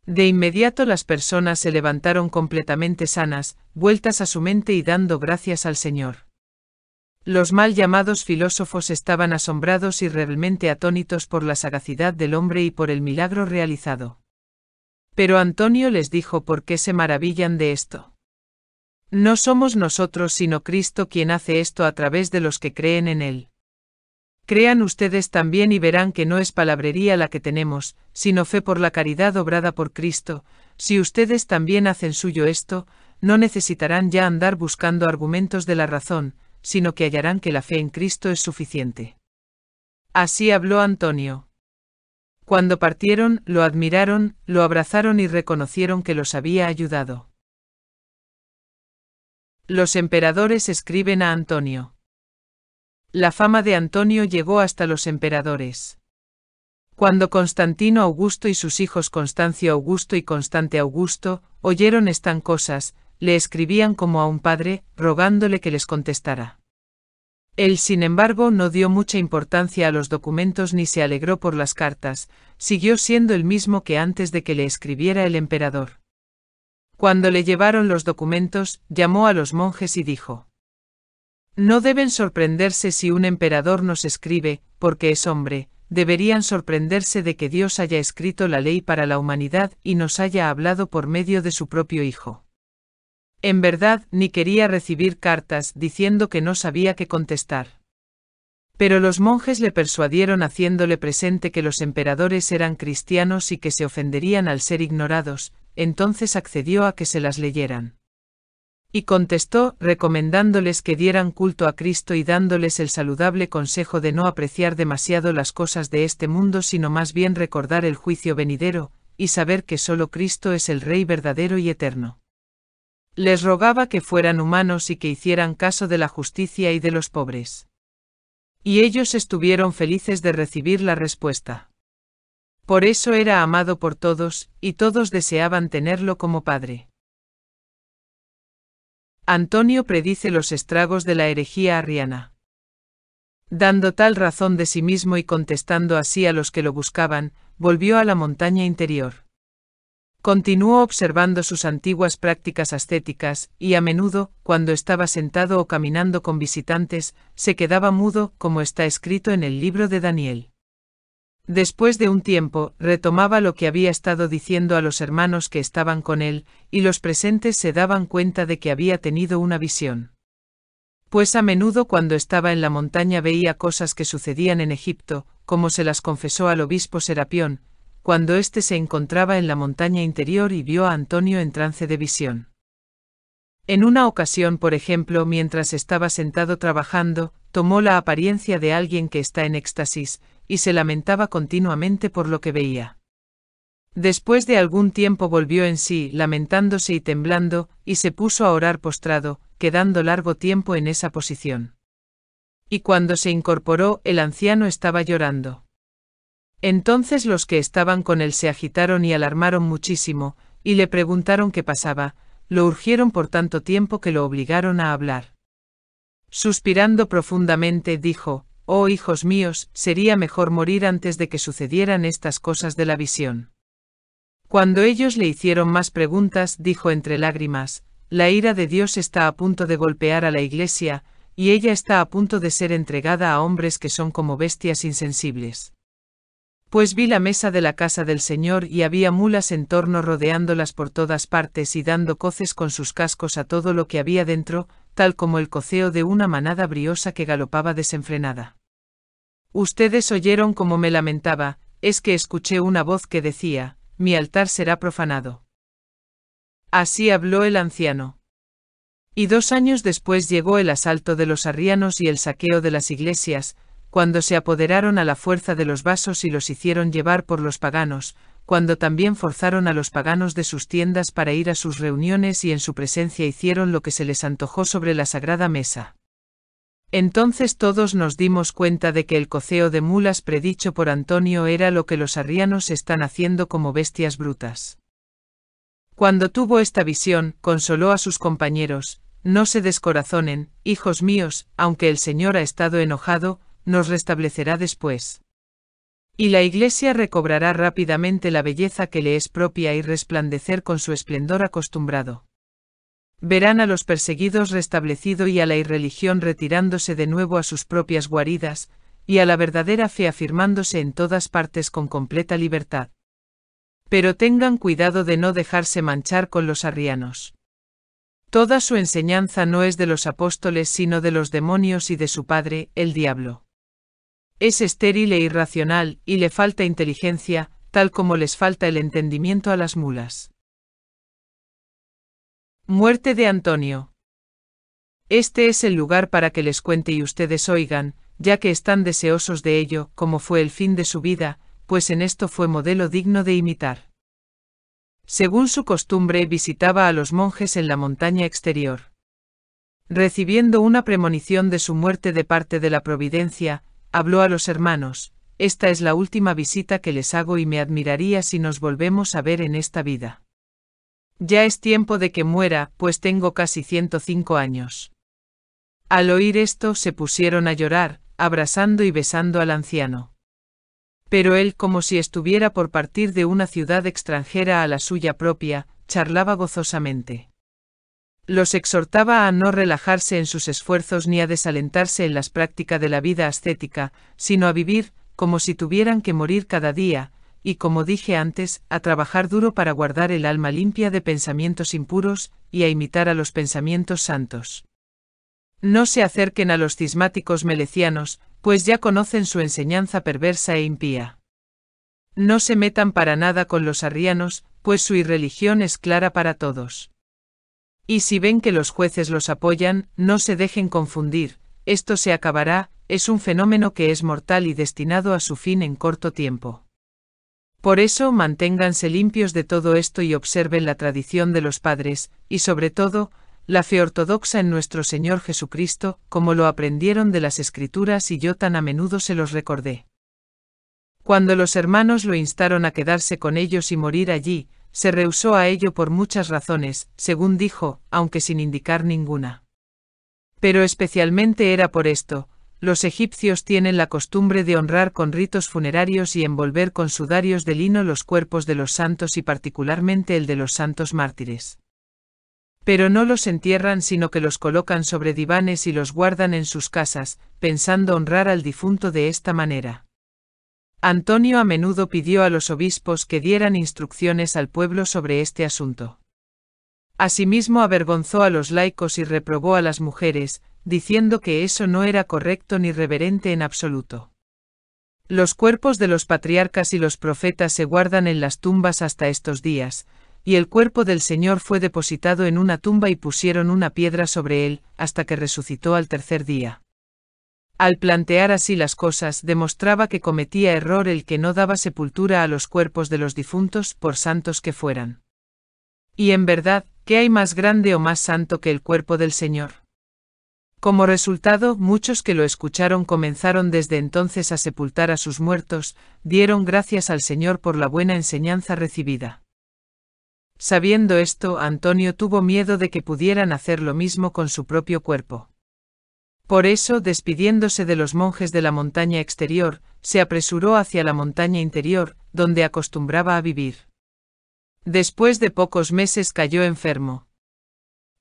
De inmediato las personas se levantaron completamente sanas, vueltas a su mente y dando gracias al Señor. Los mal llamados filósofos estaban asombrados y realmente atónitos por la sagacidad del hombre y por el milagro realizado. Pero Antonio les dijo por qué se maravillan de esto. No somos nosotros sino Cristo quien hace esto a través de los que creen en Él. Crean ustedes también y verán que no es palabrería la que tenemos, sino fe por la caridad obrada por Cristo. Si ustedes también hacen suyo esto, no necesitarán ya andar buscando argumentos de la razón, sino que hallarán que la fe en Cristo es suficiente. Así habló Antonio. Cuando partieron, lo admiraron, lo abrazaron y reconocieron que los había ayudado. Los emperadores escriben a Antonio la fama de Antonio llegó hasta los emperadores. Cuando Constantino Augusto y sus hijos Constancio Augusto y Constante Augusto oyeron estas cosas, le escribían como a un padre, rogándole que les contestara. Él, sin embargo, no dio mucha importancia a los documentos ni se alegró por las cartas, siguió siendo el mismo que antes de que le escribiera el emperador. Cuando le llevaron los documentos, llamó a los monjes y dijo, no deben sorprenderse si un emperador nos escribe, porque es hombre, deberían sorprenderse de que Dios haya escrito la ley para la humanidad y nos haya hablado por medio de su propio Hijo. En verdad, ni quería recibir cartas diciendo que no sabía qué contestar. Pero los monjes le persuadieron haciéndole presente que los emperadores eran cristianos y que se ofenderían al ser ignorados, entonces accedió a que se las leyeran. Y contestó, recomendándoles que dieran culto a Cristo y dándoles el saludable consejo de no apreciar demasiado las cosas de este mundo, sino más bien recordar el juicio venidero, y saber que solo Cristo es el Rey verdadero y eterno. Les rogaba que fueran humanos y que hicieran caso de la justicia y de los pobres. Y ellos estuvieron felices de recibir la respuesta. Por eso era amado por todos, y todos deseaban tenerlo como padre. Antonio predice los estragos de la herejía arriana. Dando tal razón de sí mismo y contestando así a los que lo buscaban, volvió a la montaña interior. Continuó observando sus antiguas prácticas ascéticas, y a menudo, cuando estaba sentado o caminando con visitantes, se quedaba mudo, como está escrito en el libro de Daniel. Después de un tiempo, retomaba lo que había estado diciendo a los hermanos que estaban con él, y los presentes se daban cuenta de que había tenido una visión. Pues a menudo cuando estaba en la montaña veía cosas que sucedían en Egipto, como se las confesó al obispo Serapión, cuando éste se encontraba en la montaña interior y vio a Antonio en trance de visión. En una ocasión, por ejemplo, mientras estaba sentado trabajando, tomó la apariencia de alguien que está en éxtasis, y se lamentaba continuamente por lo que veía. Después de algún tiempo volvió en sí, lamentándose y temblando, y se puso a orar postrado, quedando largo tiempo en esa posición. Y cuando se incorporó, el anciano estaba llorando. Entonces los que estaban con él se agitaron y alarmaron muchísimo, y le preguntaron qué pasaba, lo urgieron por tanto tiempo que lo obligaron a hablar. Suspirando profundamente, dijo, Oh hijos míos, sería mejor morir antes de que sucedieran estas cosas de la visión. Cuando ellos le hicieron más preguntas, dijo entre lágrimas, la ira de Dios está a punto de golpear a la Iglesia, y ella está a punto de ser entregada a hombres que son como bestias insensibles. Pues vi la mesa de la casa del Señor y había mulas en torno rodeándolas por todas partes y dando coces con sus cascos a todo lo que había dentro, tal como el coceo de una manada briosa que galopaba desenfrenada. Ustedes oyeron como me lamentaba, es que escuché una voz que decía, mi altar será profanado. Así habló el anciano. Y dos años después llegó el asalto de los arrianos y el saqueo de las iglesias, cuando se apoderaron a la fuerza de los vasos y los hicieron llevar por los paganos, cuando también forzaron a los paganos de sus tiendas para ir a sus reuniones y en su presencia hicieron lo que se les antojó sobre la sagrada mesa. Entonces todos nos dimos cuenta de que el coceo de mulas predicho por Antonio era lo que los arrianos están haciendo como bestias brutas. Cuando tuvo esta visión, consoló a sus compañeros, no se descorazonen, hijos míos, aunque el Señor ha estado enojado, nos restablecerá después. Y la iglesia recobrará rápidamente la belleza que le es propia y resplandecer con su esplendor acostumbrado. Verán a los perseguidos restablecido y a la irreligión retirándose de nuevo a sus propias guaridas, y a la verdadera fe afirmándose en todas partes con completa libertad. Pero tengan cuidado de no dejarse manchar con los arrianos. Toda su enseñanza no es de los apóstoles sino de los demonios y de su padre, el diablo. Es estéril e irracional, y le falta inteligencia, tal como les falta el entendimiento a las mulas. Muerte de Antonio. Este es el lugar para que les cuente y ustedes oigan, ya que están deseosos de ello, como fue el fin de su vida, pues en esto fue modelo digno de imitar. Según su costumbre visitaba a los monjes en la montaña exterior. Recibiendo una premonición de su muerte de parte de la providencia, habló a los hermanos, esta es la última visita que les hago y me admiraría si nos volvemos a ver en esta vida. Ya es tiempo de que muera, pues tengo casi 105 años. Al oír esto se pusieron a llorar, abrazando y besando al anciano. Pero él, como si estuviera por partir de una ciudad extranjera a la suya propia, charlaba gozosamente. Los exhortaba a no relajarse en sus esfuerzos ni a desalentarse en las prácticas de la vida ascética, sino a vivir, como si tuvieran que morir cada día, y como dije antes, a trabajar duro para guardar el alma limpia de pensamientos impuros, y a imitar a los pensamientos santos. No se acerquen a los cismáticos melecianos, pues ya conocen su enseñanza perversa e impía. No se metan para nada con los arrianos, pues su irreligión es clara para todos. Y si ven que los jueces los apoyan, no se dejen confundir, esto se acabará, es un fenómeno que es mortal y destinado a su fin en corto tiempo. Por eso manténganse limpios de todo esto y observen la tradición de los padres, y sobre todo, la fe ortodoxa en nuestro Señor Jesucristo, como lo aprendieron de las Escrituras y yo tan a menudo se los recordé. Cuando los hermanos lo instaron a quedarse con ellos y morir allí, se rehusó a ello por muchas razones, según dijo, aunque sin indicar ninguna. Pero especialmente era por esto, los egipcios tienen la costumbre de honrar con ritos funerarios y envolver con sudarios de lino los cuerpos de los santos y particularmente el de los santos mártires. Pero no los entierran sino que los colocan sobre divanes y los guardan en sus casas, pensando honrar al difunto de esta manera. Antonio a menudo pidió a los obispos que dieran instrucciones al pueblo sobre este asunto. Asimismo avergonzó a los laicos y reprobó a las mujeres, diciendo que eso no era correcto ni reverente en absoluto. Los cuerpos de los patriarcas y los profetas se guardan en las tumbas hasta estos días, y el cuerpo del Señor fue depositado en una tumba y pusieron una piedra sobre él, hasta que resucitó al tercer día. Al plantear así las cosas, demostraba que cometía error el que no daba sepultura a los cuerpos de los difuntos, por santos que fueran. Y en verdad, ¿qué hay más grande o más santo que el cuerpo del Señor? Como resultado, muchos que lo escucharon comenzaron desde entonces a sepultar a sus muertos, dieron gracias al Señor por la buena enseñanza recibida. Sabiendo esto, Antonio tuvo miedo de que pudieran hacer lo mismo con su propio cuerpo. Por eso, despidiéndose de los monjes de la montaña exterior, se apresuró hacia la montaña interior, donde acostumbraba a vivir. Después de pocos meses cayó enfermo.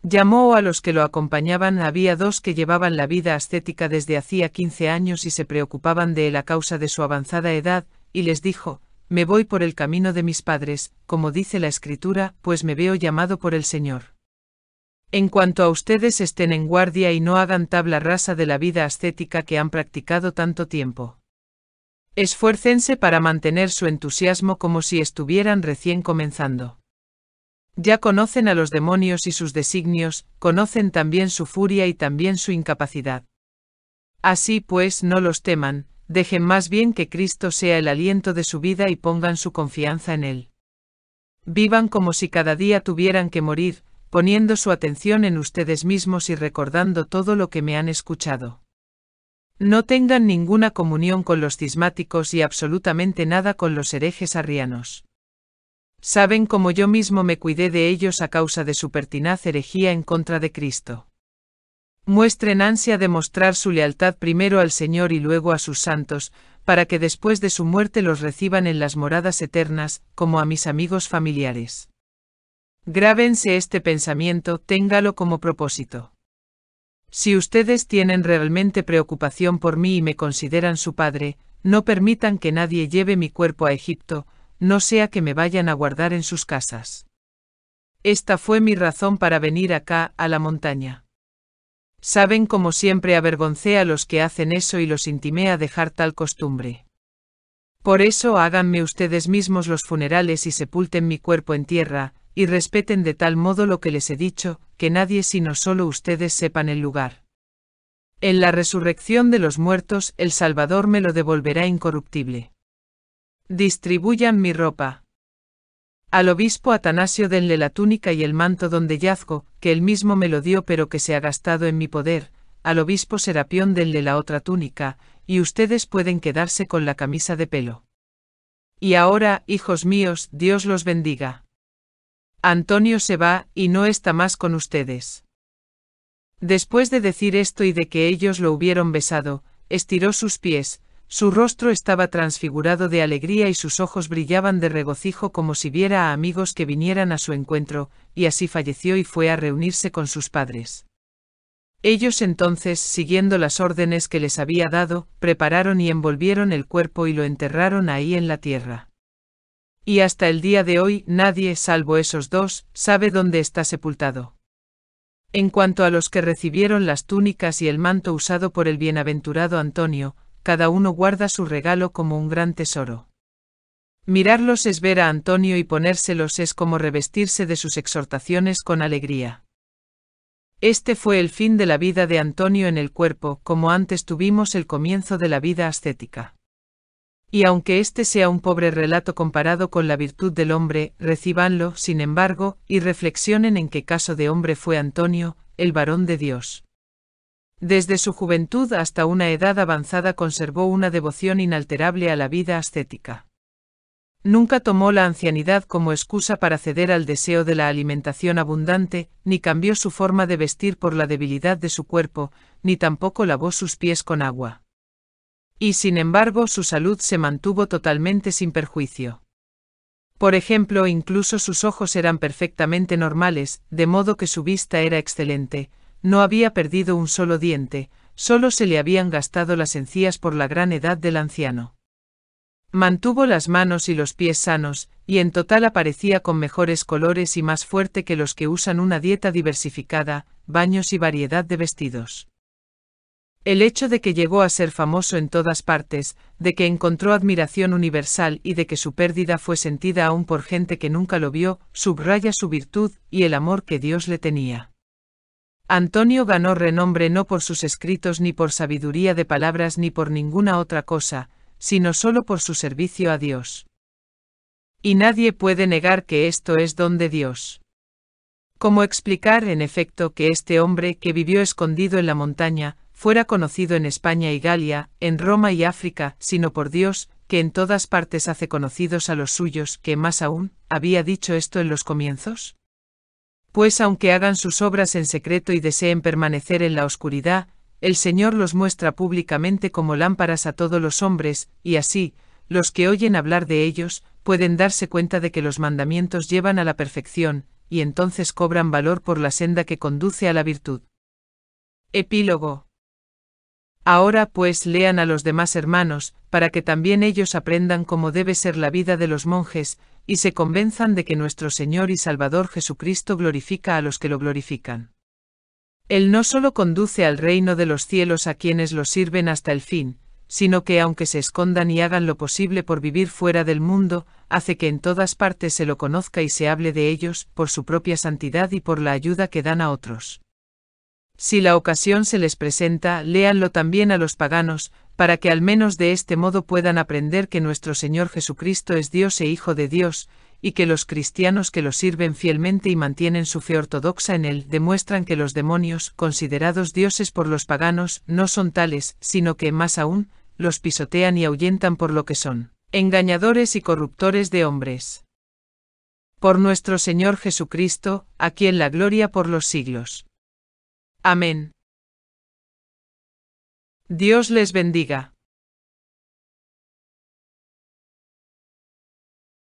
Llamó a los que lo acompañaban, había dos que llevaban la vida ascética desde hacía 15 años y se preocupaban de él a causa de su avanzada edad, y les dijo, Me voy por el camino de mis padres, como dice la escritura, pues me veo llamado por el Señor. En cuanto a ustedes estén en guardia y no hagan tabla rasa de la vida ascética que han practicado tanto tiempo. Esfuércense para mantener su entusiasmo como si estuvieran recién comenzando. Ya conocen a los demonios y sus designios, conocen también su furia y también su incapacidad. Así pues, no los teman, dejen más bien que Cristo sea el aliento de su vida y pongan su confianza en Él. Vivan como si cada día tuvieran que morir, poniendo su atención en ustedes mismos y recordando todo lo que me han escuchado. No tengan ninguna comunión con los cismáticos y absolutamente nada con los herejes arrianos. Saben cómo yo mismo me cuidé de ellos a causa de su pertinaz herejía en contra de Cristo. Muestren ansia de mostrar su lealtad primero al Señor y luego a sus santos, para que después de su muerte los reciban en las moradas eternas, como a mis amigos familiares. Grábense este pensamiento, téngalo como propósito. Si ustedes tienen realmente preocupación por mí y me consideran su padre, no permitan que nadie lleve mi cuerpo a Egipto, no sea que me vayan a guardar en sus casas. Esta fue mi razón para venir acá, a la montaña. Saben como siempre avergoncé a los que hacen eso y los intimé a dejar tal costumbre. Por eso háganme ustedes mismos los funerales y sepulten mi cuerpo en tierra, y respeten de tal modo lo que les he dicho, que nadie sino solo ustedes sepan el lugar. En la resurrección de los muertos el Salvador me lo devolverá incorruptible. Distribuyan mi ropa. Al obispo Atanasio denle la túnica y el manto donde yazgo, que él mismo me lo dio pero que se ha gastado en mi poder, al obispo Serapión denle la otra túnica, y ustedes pueden quedarse con la camisa de pelo. Y ahora, hijos míos, Dios los bendiga. Antonio se va y no está más con ustedes. Después de decir esto y de que ellos lo hubieron besado, estiró sus pies, su rostro estaba transfigurado de alegría y sus ojos brillaban de regocijo como si viera a amigos que vinieran a su encuentro, y así falleció y fue a reunirse con sus padres. Ellos entonces, siguiendo las órdenes que les había dado, prepararon y envolvieron el cuerpo y lo enterraron ahí en la tierra. Y hasta el día de hoy nadie, salvo esos dos, sabe dónde está sepultado. En cuanto a los que recibieron las túnicas y el manto usado por el bienaventurado Antonio, cada uno guarda su regalo como un gran tesoro. Mirarlos es ver a Antonio y ponérselos es como revestirse de sus exhortaciones con alegría. Este fue el fin de la vida de Antonio en el cuerpo, como antes tuvimos el comienzo de la vida ascética y aunque este sea un pobre relato comparado con la virtud del hombre, recíbanlo, sin embargo, y reflexionen en qué caso de hombre fue Antonio, el varón de Dios. Desde su juventud hasta una edad avanzada conservó una devoción inalterable a la vida ascética. Nunca tomó la ancianidad como excusa para ceder al deseo de la alimentación abundante, ni cambió su forma de vestir por la debilidad de su cuerpo, ni tampoco lavó sus pies con agua y sin embargo su salud se mantuvo totalmente sin perjuicio. Por ejemplo, incluso sus ojos eran perfectamente normales, de modo que su vista era excelente, no había perdido un solo diente, solo se le habían gastado las encías por la gran edad del anciano. Mantuvo las manos y los pies sanos, y en total aparecía con mejores colores y más fuerte que los que usan una dieta diversificada, baños y variedad de vestidos. El hecho de que llegó a ser famoso en todas partes, de que encontró admiración universal y de que su pérdida fue sentida aún por gente que nunca lo vio, subraya su virtud y el amor que Dios le tenía. Antonio ganó renombre no por sus escritos ni por sabiduría de palabras ni por ninguna otra cosa, sino solo por su servicio a Dios. Y nadie puede negar que esto es don de Dios. ¿Cómo explicar, en efecto, que este hombre que vivió escondido en la montaña, fuera conocido en España y Galia, en Roma y África, sino por Dios, que en todas partes hace conocidos a los suyos, que más aún, había dicho esto en los comienzos? Pues aunque hagan sus obras en secreto y deseen permanecer en la oscuridad, el Señor los muestra públicamente como lámparas a todos los hombres, y así, los que oyen hablar de ellos, pueden darse cuenta de que los mandamientos llevan a la perfección, y entonces cobran valor por la senda que conduce a la virtud. Epílogo Ahora pues lean a los demás hermanos, para que también ellos aprendan cómo debe ser la vida de los monjes, y se convenzan de que nuestro Señor y Salvador Jesucristo glorifica a los que lo glorifican. Él no solo conduce al reino de los cielos a quienes lo sirven hasta el fin, sino que aunque se escondan y hagan lo posible por vivir fuera del mundo, hace que en todas partes se lo conozca y se hable de ellos, por su propia santidad y por la ayuda que dan a otros. Si la ocasión se les presenta, léanlo también a los paganos, para que al menos de este modo puedan aprender que nuestro Señor Jesucristo es Dios e Hijo de Dios, y que los cristianos que lo sirven fielmente y mantienen su fe ortodoxa en él demuestran que los demonios, considerados dioses por los paganos, no son tales, sino que, más aún, los pisotean y ahuyentan por lo que son, engañadores y corruptores de hombres. Por nuestro Señor Jesucristo, a quien la gloria por los siglos. Amén. Dios les bendiga.